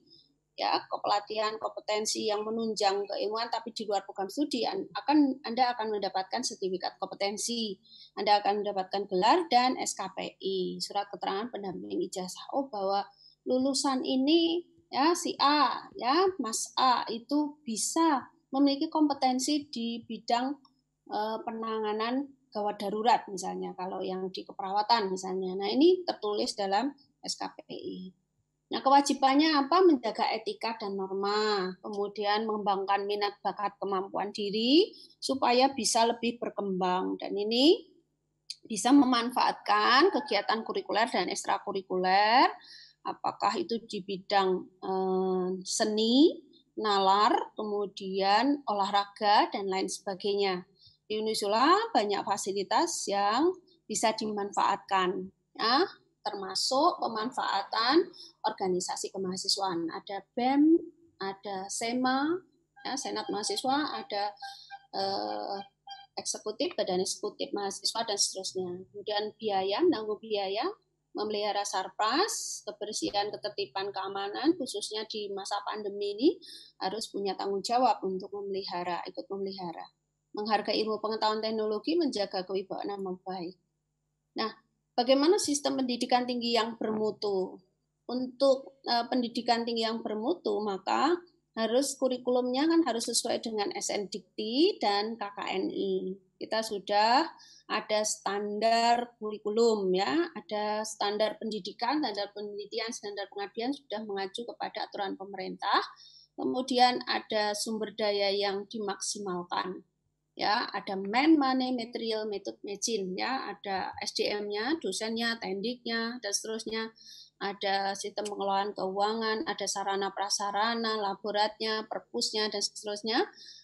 ya kepelatihan kompetensi yang menunjang keilmuan tapi di luar program studi akan Anda akan mendapatkan sertifikat kompetensi. Anda akan mendapatkan gelar dan SKPI, surat keterangan pendamping ijazah. Oh, bahwa lulusan ini ya si A ya Mas A itu bisa memiliki kompetensi di bidang eh, penanganan gawat darurat misalnya kalau yang di keperawatan misalnya. Nah, ini tertulis dalam SKPI. Nah, kewajibannya apa? Menjaga etika dan norma, kemudian mengembangkan minat bakat kemampuan diri supaya bisa lebih berkembang dan ini bisa memanfaatkan kegiatan kurikuler dan ekstrakurikuler apakah itu di bidang eh, seni, nalar, kemudian olahraga dan lain sebagainya. Di Unisula banyak fasilitas yang bisa dimanfaatkan, ya, termasuk pemanfaatan organisasi kemahasiswaan. Ada BEM, ada SEMA, ya, Senat Mahasiswa, ada eh, eksekutif, badan eksekutif mahasiswa dan seterusnya. Kemudian biaya, menanggung biaya, memelihara sarpras, kebersihan, ketertiban, keamanan, khususnya di masa pandemi ini harus punya tanggung jawab untuk memelihara, ikut memelihara. Menghargai ilmu pengetahuan teknologi, menjaga kewibawaan nama baik. Nah, bagaimana sistem pendidikan tinggi yang bermutu? Untuk eh, pendidikan tinggi yang bermutu, maka harus kurikulumnya kan harus sesuai dengan SN dikti dan KKNI. Kita sudah ada standar kurikulum ya, ada standar pendidikan, standar penelitian, standar pengabdian sudah mengacu kepada aturan pemerintah. Kemudian ada sumber daya yang dimaksimalkan. Ya, ada man, money, material, method, machine ya, ada SDM-nya, dosennya, tendiknya, dan seterusnya ada sistem pengelolaan keuangan, ada sarana prasarana, laboratnya, perpusnya dan seterusnya.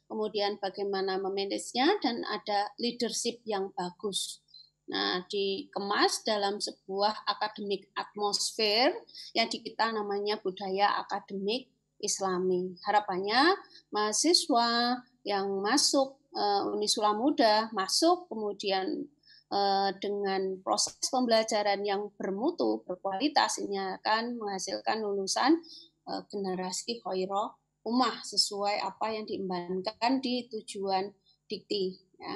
Kemudian bagaimana memanagenya dan ada leadership yang bagus. Nah, dikemas dalam sebuah akademik atmosfer yang di kita namanya budaya akademik Islami. Harapannya mahasiswa yang masuk eh, Uni Unisula Muda masuk kemudian Eh, dengan proses pembelajaran yang bermutu, berkualitas, ini akan menghasilkan lulusan eh, generasi khairah umah sesuai apa yang diembankan di tujuan dikti. Ya.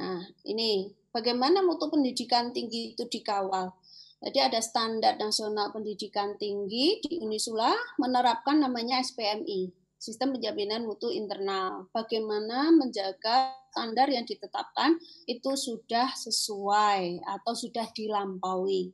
Nah, ini bagaimana mutu pendidikan tinggi itu dikawal. Jadi ada standar nasional pendidikan tinggi di Unisula menerapkan namanya SPMI, sistem penjaminan mutu internal. Bagaimana menjaga standar yang ditetapkan itu sudah sesuai atau sudah dilampaui.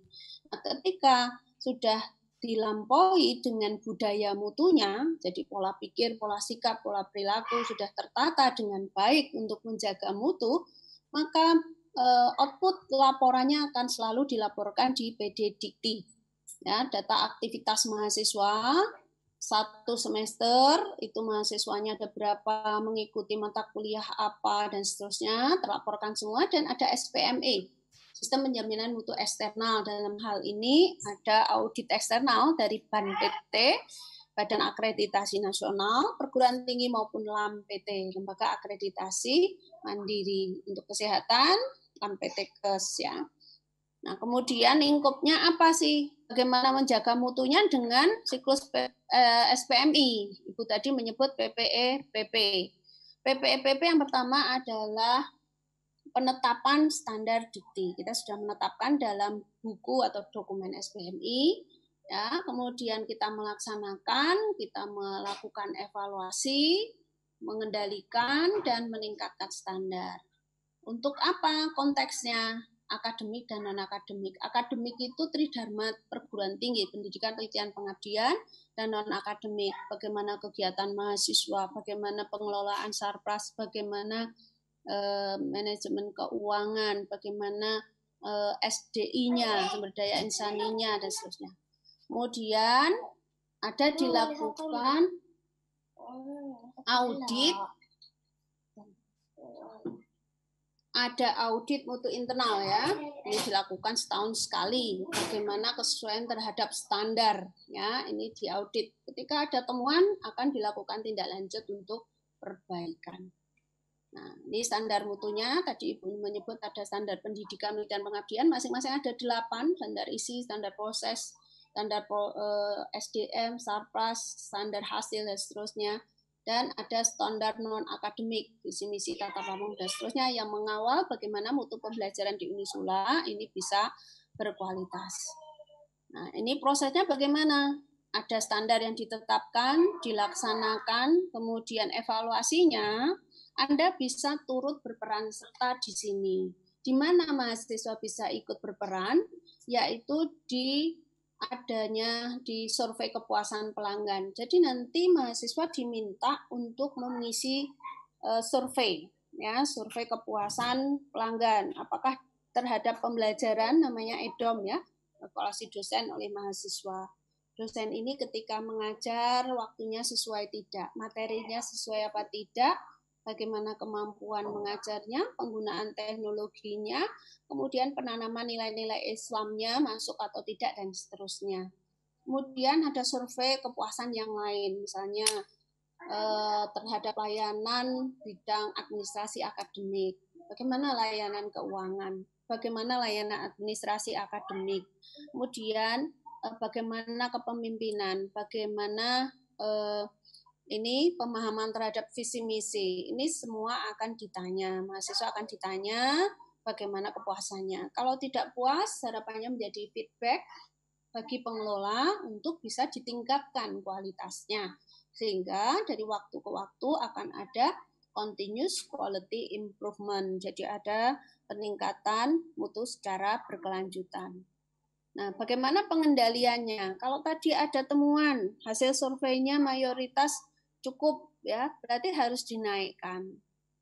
Nah, ketika sudah dilampaui dengan budaya mutunya, jadi pola pikir, pola sikap, pola perilaku sudah tertata dengan baik untuk menjaga mutu, maka eh, output laporannya akan selalu dilaporkan di PD Dikti. Ya, data aktivitas mahasiswa satu semester itu mahasiswanya ada berapa mengikuti mata kuliah apa dan seterusnya terlaporkan semua dan ada SPME sistem penjaminan mutu eksternal dalam hal ini ada audit eksternal dari BAN PT Badan Akreditasi Nasional perguruan tinggi maupun LAM PT Lembaga Akreditasi Mandiri untuk kesehatan LAM PT KES ya Nah, kemudian lingkupnya apa sih? Bagaimana menjaga mutunya dengan siklus eh, SPMI? Ibu tadi menyebut PPE, PP. PPE, PP yang pertama adalah penetapan standar dikti. Kita sudah menetapkan dalam buku atau dokumen SPMI. Ya, kemudian kita melaksanakan, kita melakukan evaluasi, mengendalikan dan meningkatkan standar. Untuk apa konteksnya? akademik dan non akademik. Akademik itu tridharma perguruan tinggi, pendidikan, penelitian, pengabdian, dan non akademik. Bagaimana kegiatan mahasiswa, bagaimana pengelolaan sarpras, bagaimana eh, manajemen keuangan, bagaimana eh, SDI-nya, sumber daya insaninya, dan seterusnya. Kemudian ada dilakukan audit ada audit mutu internal ya ini dilakukan setahun sekali bagaimana kesesuaian terhadap standar ya ini diaudit ketika ada temuan akan dilakukan tindak lanjut untuk perbaikan nah ini standar mutunya tadi ibu menyebut ada standar pendidikan dan pengabdian masing-masing ada delapan standar isi standar proses standar eh, SDM sarpras standar hasil dan seterusnya dan ada standar non akademik visi misi tata pamong dan seterusnya yang mengawal bagaimana mutu pembelajaran di Unisula ini bisa berkualitas. Nah, ini prosesnya bagaimana? Ada standar yang ditetapkan, dilaksanakan, kemudian evaluasinya Anda bisa turut berperan serta di sini. Di mana mahasiswa bisa ikut berperan? Yaitu di adanya di survei kepuasan pelanggan. Jadi nanti mahasiswa diminta untuk mengisi eh, survei ya, survei kepuasan pelanggan. Apakah terhadap pembelajaran namanya EDOM ya, evaluasi dosen oleh mahasiswa. Dosen ini ketika mengajar waktunya sesuai tidak, materinya sesuai apa tidak, bagaimana kemampuan mengajarnya, penggunaan teknologinya, kemudian penanaman nilai-nilai Islamnya masuk atau tidak dan seterusnya. Kemudian ada survei kepuasan yang lain, misalnya eh, terhadap layanan bidang administrasi akademik, bagaimana layanan keuangan, bagaimana layanan administrasi akademik, kemudian eh, bagaimana kepemimpinan, bagaimana eh, ini pemahaman terhadap visi misi. Ini semua akan ditanya, mahasiswa akan ditanya bagaimana kepuasannya. Kalau tidak puas, harapannya menjadi feedback bagi pengelola untuk bisa ditingkatkan kualitasnya. Sehingga dari waktu ke waktu akan ada continuous quality improvement. Jadi ada peningkatan mutu secara berkelanjutan. Nah, bagaimana pengendaliannya? Kalau tadi ada temuan, hasil surveinya mayoritas cukup ya, berarti harus dinaikkan.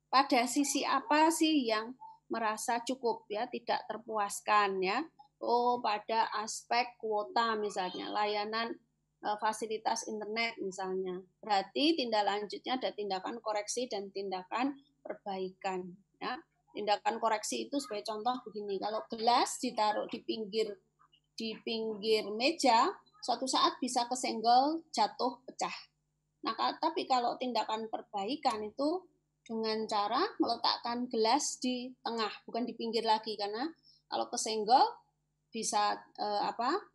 Pada sisi apa sih yang merasa cukup ya, tidak terpuaskan ya? Oh, pada aspek kuota misalnya, layanan e, fasilitas internet misalnya. Berarti tindak lanjutnya ada tindakan koreksi dan tindakan perbaikan ya. Tindakan koreksi itu sebagai contoh begini, kalau gelas ditaruh di pinggir di pinggir meja, suatu saat bisa kesenggol, jatuh, pecah. Nah, tapi kalau tindakan perbaikan itu dengan cara meletakkan gelas di tengah, bukan di pinggir lagi karena kalau kesenggol bisa eh, apa?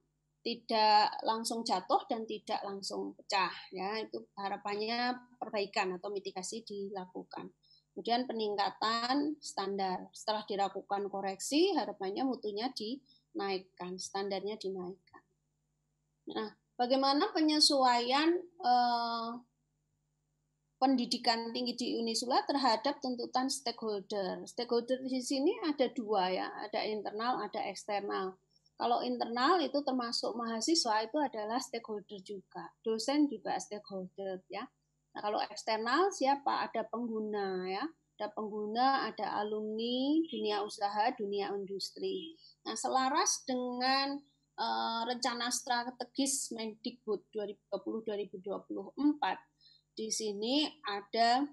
tidak langsung jatuh dan tidak langsung pecah ya. Itu harapannya perbaikan atau mitigasi dilakukan. Kemudian peningkatan standar. Setelah dilakukan koreksi, harapannya mutunya dinaikkan, standarnya dinaikkan. Nah, bagaimana penyesuaian eh, pendidikan tinggi di Unisula terhadap tuntutan stakeholder. Stakeholder di sini ada dua ya, ada internal, ada eksternal. Kalau internal itu termasuk mahasiswa itu adalah stakeholder juga, dosen juga stakeholder ya. Nah, kalau eksternal siapa? Ada pengguna ya, ada pengguna, ada alumni, dunia usaha, dunia industri. Nah, selaras dengan Eh, rencana strategis Mendikbud 2020-2024 di sini ada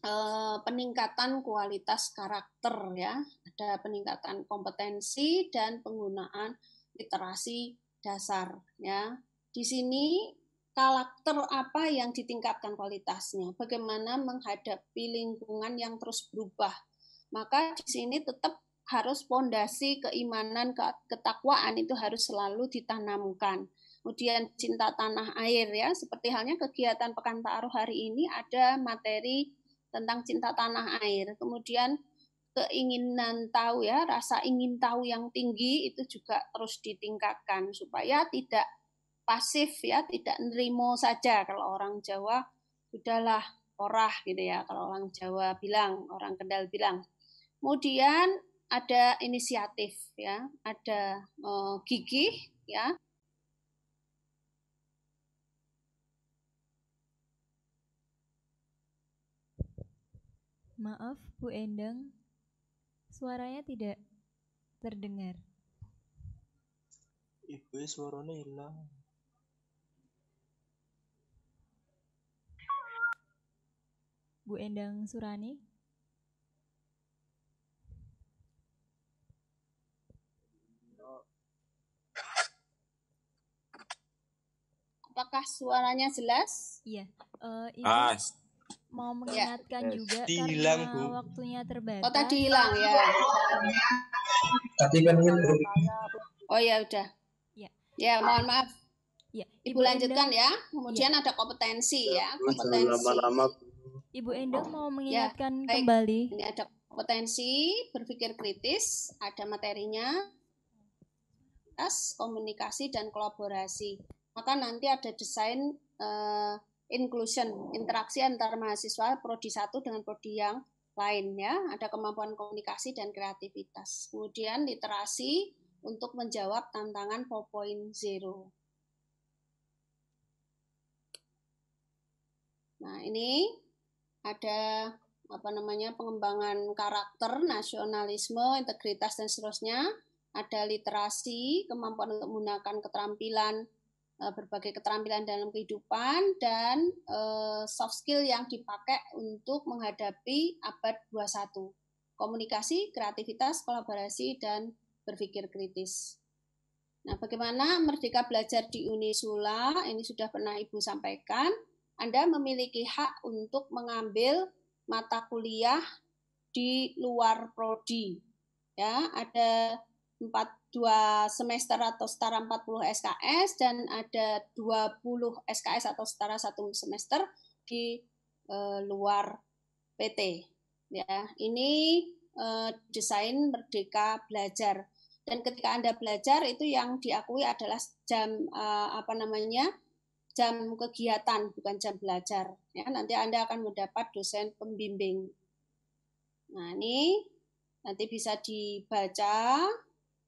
eh, peningkatan kualitas karakter ya, ada peningkatan kompetensi dan penggunaan literasi dasar ya. Di sini karakter apa yang ditingkatkan kualitasnya, bagaimana menghadapi lingkungan yang terus berubah. Maka di sini tetap harus pondasi keimanan, ketakwaan itu harus selalu ditanamkan. Kemudian cinta tanah air ya, seperti halnya kegiatan Pekan Ta'aruf hari ini ada materi tentang cinta tanah air. Kemudian keinginan tahu ya, rasa ingin tahu yang tinggi itu juga terus ditingkatkan supaya tidak pasif ya, tidak nerimo saja kalau orang Jawa udahlah orah gitu ya kalau orang Jawa bilang, orang Kendal bilang. Kemudian ada inisiatif ya, ada uh, gigih ya. Maaf Bu Endang, suaranya tidak terdengar. Ibu suaranya hilang. Bu Endang Surani, Apakah suaranya jelas? Iya. Uh, ini ah. mau mengingatkan ya. juga dihilang, karena bu. waktunya terbatas. Oh tadi hilang ya. Tadi kan Oh ya udah. Ya. Ya mohon maaf. Ya. Ibu, Ibu lanjutkan Endo. ya. Kemudian ya. ada kompetensi ya. ya kompetensi. Lama-lama. Ibu Endo mau ya, mengingatkan ya, baik. kembali. Ini ada kompetensi, berpikir kritis, ada materinya, komunikasi dan kolaborasi maka nanti ada desain uh, inclusion, interaksi antar mahasiswa prodi satu dengan prodi yang lain ya, ada kemampuan komunikasi dan kreativitas. Kemudian literasi untuk menjawab tantangan 4.0. Nah, ini ada apa namanya pengembangan karakter, nasionalisme, integritas dan seterusnya, ada literasi, kemampuan untuk menggunakan keterampilan Eh, berbagai keterampilan dalam kehidupan dan eh, soft skill yang dipakai untuk menghadapi abad 21. Komunikasi, kreativitas, kolaborasi dan berpikir kritis. Nah, bagaimana merdeka belajar di Unisula? Ini sudah pernah Ibu sampaikan. Anda memiliki hak untuk mengambil mata kuliah di luar prodi. Ya, ada empat dua semester atau setara 40 SKS dan ada 20 SKS atau setara satu semester di eh, luar PT. Ya, ini eh, desain merdeka belajar. Dan ketika Anda belajar itu yang diakui adalah jam eh, apa namanya? jam kegiatan bukan jam belajar. Ya, nanti Anda akan mendapat dosen pembimbing. Nah, ini nanti bisa dibaca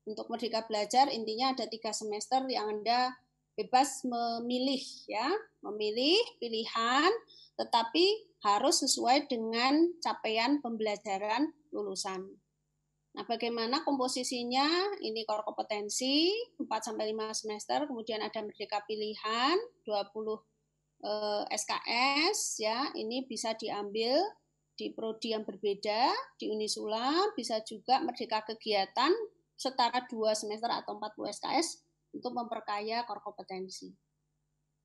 untuk Merdeka Belajar intinya ada tiga semester yang Anda bebas memilih ya, memilih pilihan tetapi harus sesuai dengan capaian pembelajaran lulusan. Nah, bagaimana komposisinya? Ini core kompetensi 4 sampai 5 semester, kemudian ada merdeka pilihan 20 eh, SKS ya. Ini bisa diambil di prodi yang berbeda, di Unisula, bisa juga merdeka kegiatan setara dua semester atau 40 SKS untuk memperkaya core kompetensi.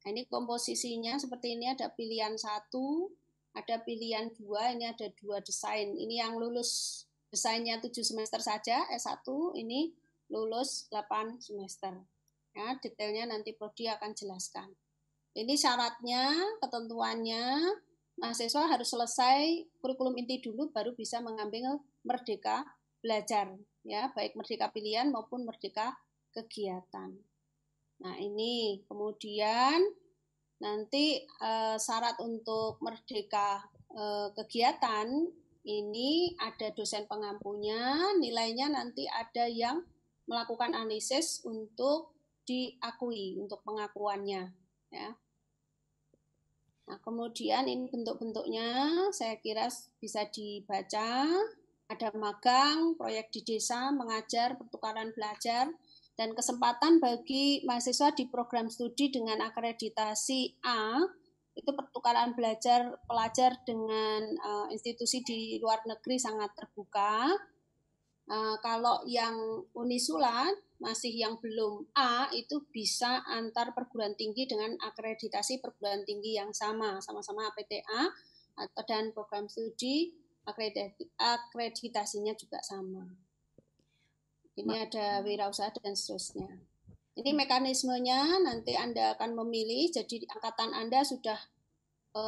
Nah, ini komposisinya seperti ini ada pilihan satu, ada pilihan dua, ini ada dua desain. Ini yang lulus desainnya tujuh semester saja, S1 ini lulus delapan semester. Ya, detailnya nanti Prodi akan jelaskan. Ini syaratnya, ketentuannya, mahasiswa harus selesai kurikulum inti dulu baru bisa mengambil merdeka belajar ya baik merdeka pilihan maupun merdeka kegiatan. Nah ini kemudian nanti e, syarat untuk merdeka e, kegiatan ini ada dosen pengampunya nilainya nanti ada yang melakukan analisis untuk diakui untuk pengakuannya ya. Nah, kemudian ini bentuk-bentuknya saya kira bisa dibaca ada magang, proyek di desa, mengajar, pertukaran belajar, dan kesempatan bagi mahasiswa di program studi dengan akreditasi A itu pertukaran belajar pelajar dengan uh, institusi di luar negeri sangat terbuka. Uh, kalau yang unisula masih yang belum A itu bisa antar perguruan tinggi dengan akreditasi perguruan tinggi yang sama, sama-sama APTA atau dan program studi akreditasi, akreditasinya juga sama. Ini ada hmm. wirausaha dan seterusnya. Ini mekanismenya nanti Anda akan memilih, jadi angkatan Anda sudah e,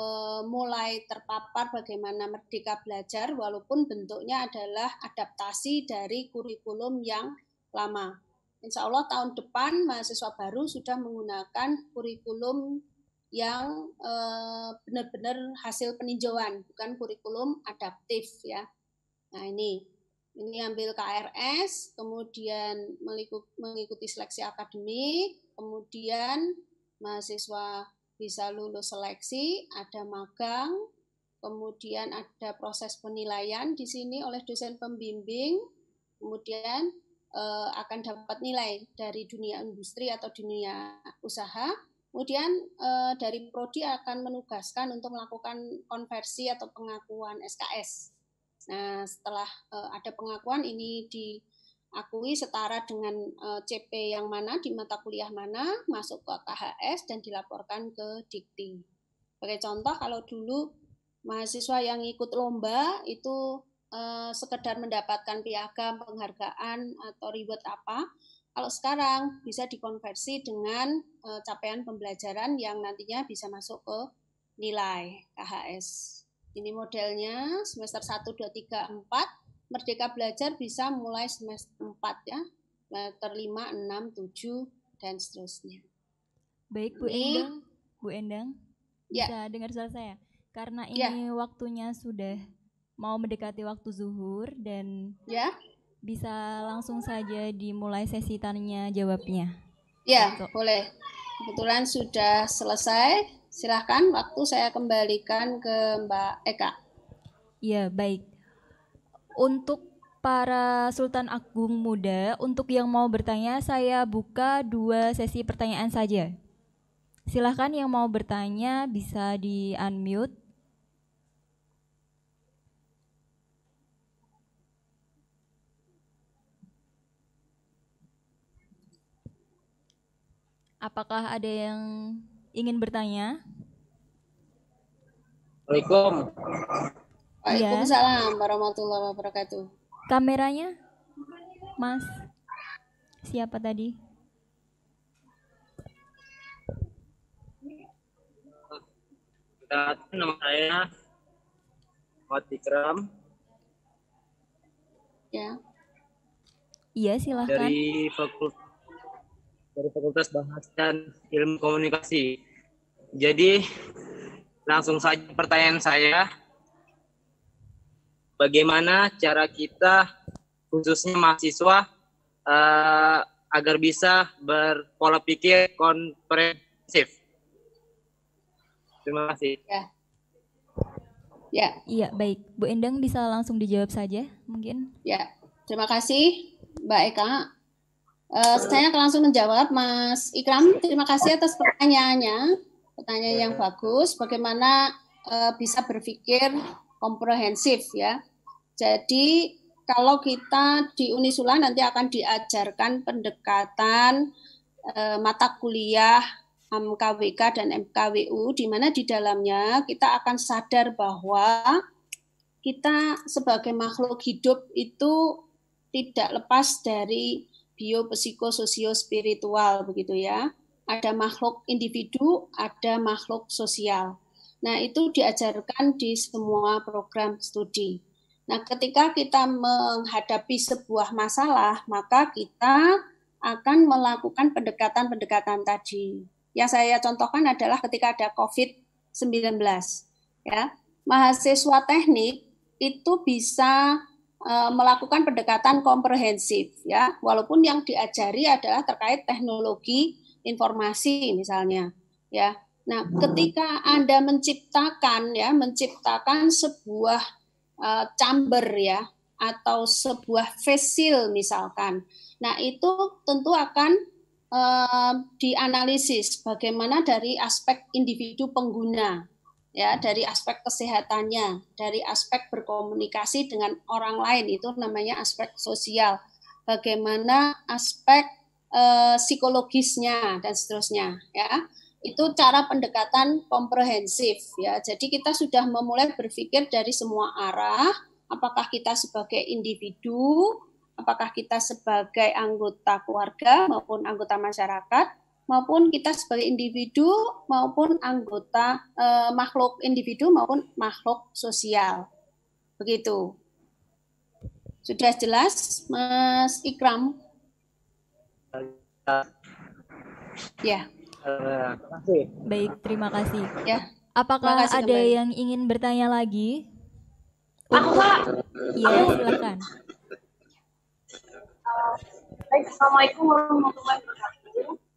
mulai terpapar bagaimana merdeka belajar, walaupun bentuknya adalah adaptasi dari kurikulum yang lama. Insya Allah tahun depan mahasiswa baru sudah menggunakan kurikulum yang eh, benar-benar hasil peninjauan, bukan kurikulum adaptif ya. Nah ini, ini ambil KRS, kemudian mengikuti seleksi akademik, kemudian mahasiswa bisa lulus seleksi, ada magang, kemudian ada proses penilaian di sini oleh dosen pembimbing, kemudian uh, akan dapat nilai dari dunia industri atau dunia usaha, Kemudian eh, dari prodi akan menugaskan untuk melakukan konversi atau pengakuan SKS. Nah, setelah eh, ada pengakuan ini diakui setara dengan eh, CP yang mana di mata kuliah mana masuk ke KHS dan dilaporkan ke Dikti. Sebagai contoh kalau dulu mahasiswa yang ikut lomba itu eh, sekedar mendapatkan piagam, penghargaan atau reward apa, kalau sekarang bisa dikonversi dengan eh, capaian pembelajaran yang nantinya bisa masuk ke nilai KHS. Ini modelnya semester 1, 2, 3, 4. Merdeka belajar bisa mulai semester 4 ya, semester 5, 6, 7, dan seterusnya. Baik Bu ini, Endang, Bu Endang ya. bisa ya. dengar suara saya? Karena ya. ini ya. waktunya sudah mau mendekati waktu zuhur dan ya bisa langsung saja dimulai sesi tanya jawabnya. Ya, boleh. Kebetulan sudah selesai. Silahkan waktu saya kembalikan ke Mbak Eka. Ya, baik. Untuk para Sultan Agung Muda, untuk yang mau bertanya, saya buka dua sesi pertanyaan saja. Silahkan yang mau bertanya bisa di-unmute. Apakah ada yang ingin bertanya? Assalamualaikum. Waalaikumsalam warahmatullahi wabarakatuh. Kameranya? Mas. Siapa tadi? nama saya Muhammad Ikram. Ya. Iya, silahkan. Dari Fakultas dari Fakultas Bahasa dan Ilmu Komunikasi. Jadi langsung saja pertanyaan saya, bagaimana cara kita khususnya mahasiswa uh, agar bisa berpola pikir komprehensif? Terima kasih. Ya. Ya. Iya, baik. Bu Endang bisa langsung dijawab saja mungkin. Ya. Terima kasih Mbak Eka Uh, eh, saya akan langsung menjawab Mas Ikram. Terima kasih atas pertanyaannya. Pertanyaan yang bagus. Bagaimana uh, bisa berpikir komprehensif ya. Jadi kalau kita di Unisula nanti akan diajarkan pendekatan uh, mata kuliah MKWK dan MKWU di mana di dalamnya kita akan sadar bahwa kita sebagai makhluk hidup itu tidak lepas dari biopsikososio-spiritual begitu ya. Ada makhluk individu, ada makhluk sosial. Nah, itu diajarkan di semua program studi. Nah, ketika kita menghadapi sebuah masalah, maka kita akan melakukan pendekatan-pendekatan tadi. Yang saya contohkan adalah ketika ada COVID-19. Ya, mahasiswa teknik itu bisa Eh, melakukan pendekatan komprehensif ya walaupun yang diajari adalah terkait teknologi informasi misalnya ya nah hmm. ketika anda menciptakan ya menciptakan sebuah uh, chamber ya atau sebuah vessel, misalkan nah itu tentu akan uh, dianalisis bagaimana dari aspek individu pengguna ya dari aspek kesehatannya, dari aspek berkomunikasi dengan orang lain itu namanya aspek sosial. Bagaimana aspek e, psikologisnya dan seterusnya ya. Itu cara pendekatan komprehensif ya. Jadi kita sudah memulai berpikir dari semua arah, apakah kita sebagai individu, apakah kita sebagai anggota keluarga maupun anggota masyarakat maupun kita sebagai individu maupun anggota eh, makhluk individu maupun makhluk sosial. Begitu. Sudah jelas Mas Ikram? Ya. ya. Baik, terima kasih. Ya. Apakah kasih ada kembali. yang ingin bertanya lagi? Aku, Pak. Iya, silakan. Baik, Assalamualaikum warahmatullahi wabarakatuh.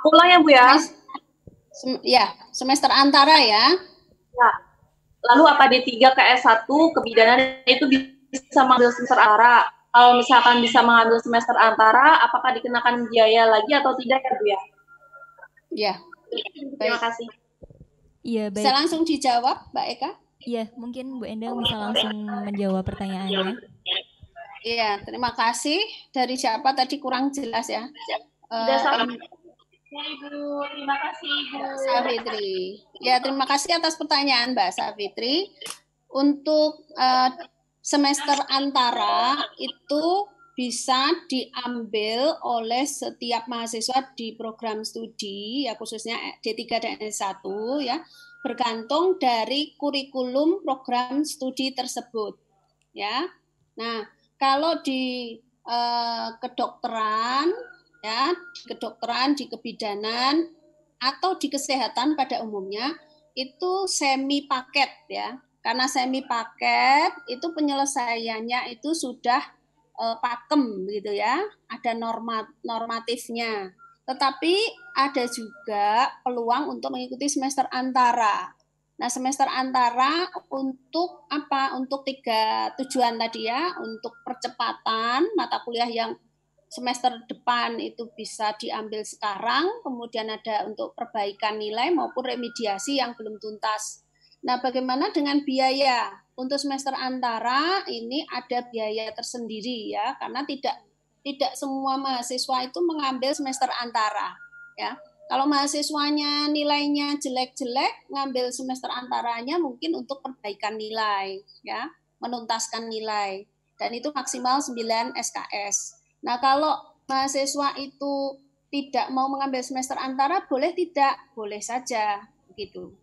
Aku ulang ya Bu ya. Sem ya, semester antara ya. Ya. Lalu apa D3 ke S1 kebidanan itu bisa mengambil semester antara. Kalau misalkan bisa mengambil semester antara, apakah dikenakan biaya lagi atau tidak ya Bu ya? Ya. Terima kasih. Iya, baik. Bisa langsung dijawab, Mbak Eka? Iya, mungkin Bu Endang bisa langsung menjawab pertanyaannya. Iya, terima kasih. Dari siapa tadi kurang jelas ya? uh, Ibu. Terima kasih, Ibu. Safitri. Ya, terima kasih atas pertanyaan Mbak Safitri. Untuk eh, semester antara itu bisa diambil oleh setiap mahasiswa di program studi ya khususnya D3 dan S1 ya bergantung dari kurikulum program studi tersebut ya. Nah, kalau di eh, kedokteran ya, di kedokteran, di kebidanan, atau di kesehatan pada umumnya itu semi paket ya. Karena semi paket itu penyelesaiannya itu sudah e, pakem gitu ya, ada norma normatifnya. Tetapi ada juga peluang untuk mengikuti semester antara. Nah, semester antara untuk apa? Untuk tiga tujuan tadi ya, untuk percepatan mata kuliah yang semester depan itu bisa diambil sekarang, kemudian ada untuk perbaikan nilai maupun remediasi yang belum tuntas. Nah, bagaimana dengan biaya? Untuk semester antara ini ada biaya tersendiri ya, karena tidak tidak semua mahasiswa itu mengambil semester antara ya. Kalau mahasiswanya nilainya jelek-jelek, ngambil semester antaranya mungkin untuk perbaikan nilai ya, menuntaskan nilai dan itu maksimal 9 SKS. Nah, kalau mahasiswa itu tidak mau mengambil semester antara, boleh tidak? Boleh saja, begitu.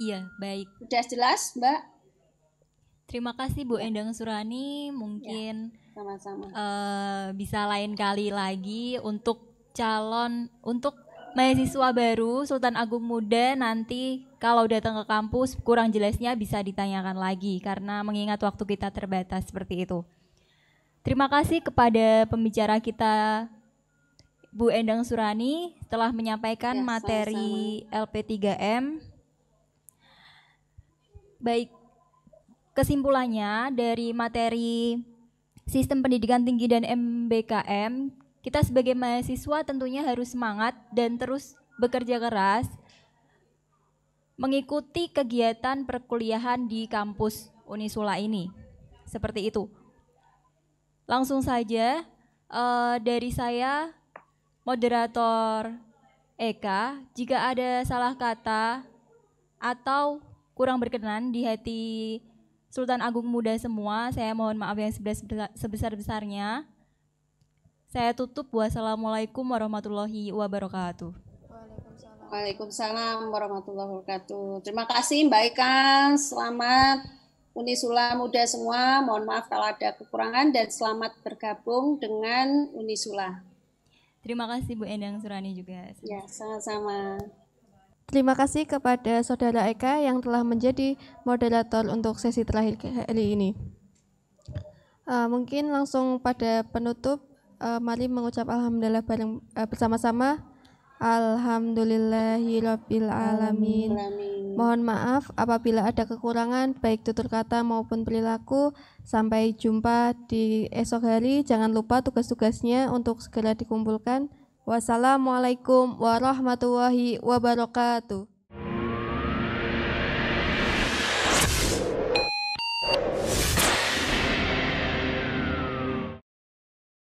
Iya, baik. Sudah jelas, Mbak? Terima kasih Bu ya. Endang Surani, mungkin ya, sama-sama. Uh, bisa lain kali lagi untuk calon untuk mahasiswa baru Sultan Agung Muda nanti kalau datang ke kampus kurang jelasnya bisa ditanyakan lagi karena mengingat waktu kita terbatas seperti itu. Terima kasih kepada pembicara kita Bu Endang Surani telah menyampaikan ya, materi LP3M. Baik, kesimpulannya dari materi sistem pendidikan tinggi dan MBKM, kita sebagai mahasiswa tentunya harus semangat dan terus bekerja keras mengikuti kegiatan perkuliahan di kampus Unisula ini. Seperti itu. Langsung saja uh, dari saya moderator Eka, jika ada salah kata atau kurang berkenan di hati Sultan Agung Muda semua, saya mohon maaf yang sebesar-besarnya. Saya tutup. Wassalamualaikum warahmatullahi wabarakatuh. Waalaikumsalam warahmatullahi wabarakatuh. Terima kasih Mbak Eka. Selamat Unisula muda semua, mohon maaf kalau ada kekurangan dan selamat bergabung dengan Unisula. Terima kasih Bu Endang Surani juga. Ya, sama-sama. Terima kasih kepada Saudara Eka yang telah menjadi moderator untuk sesi terakhir kali ini. Uh, mungkin langsung pada penutup, uh, mari mengucap Alhamdulillah bareng, uh, bersama-sama. Alhamdulillahirrabbilalamin. Mohon maaf apabila ada kekurangan baik tutur kata maupun perilaku. Sampai jumpa di esok hari. Jangan lupa tugas-tugasnya untuk segera dikumpulkan. Wassalamualaikum warahmatullahi wabarakatuh.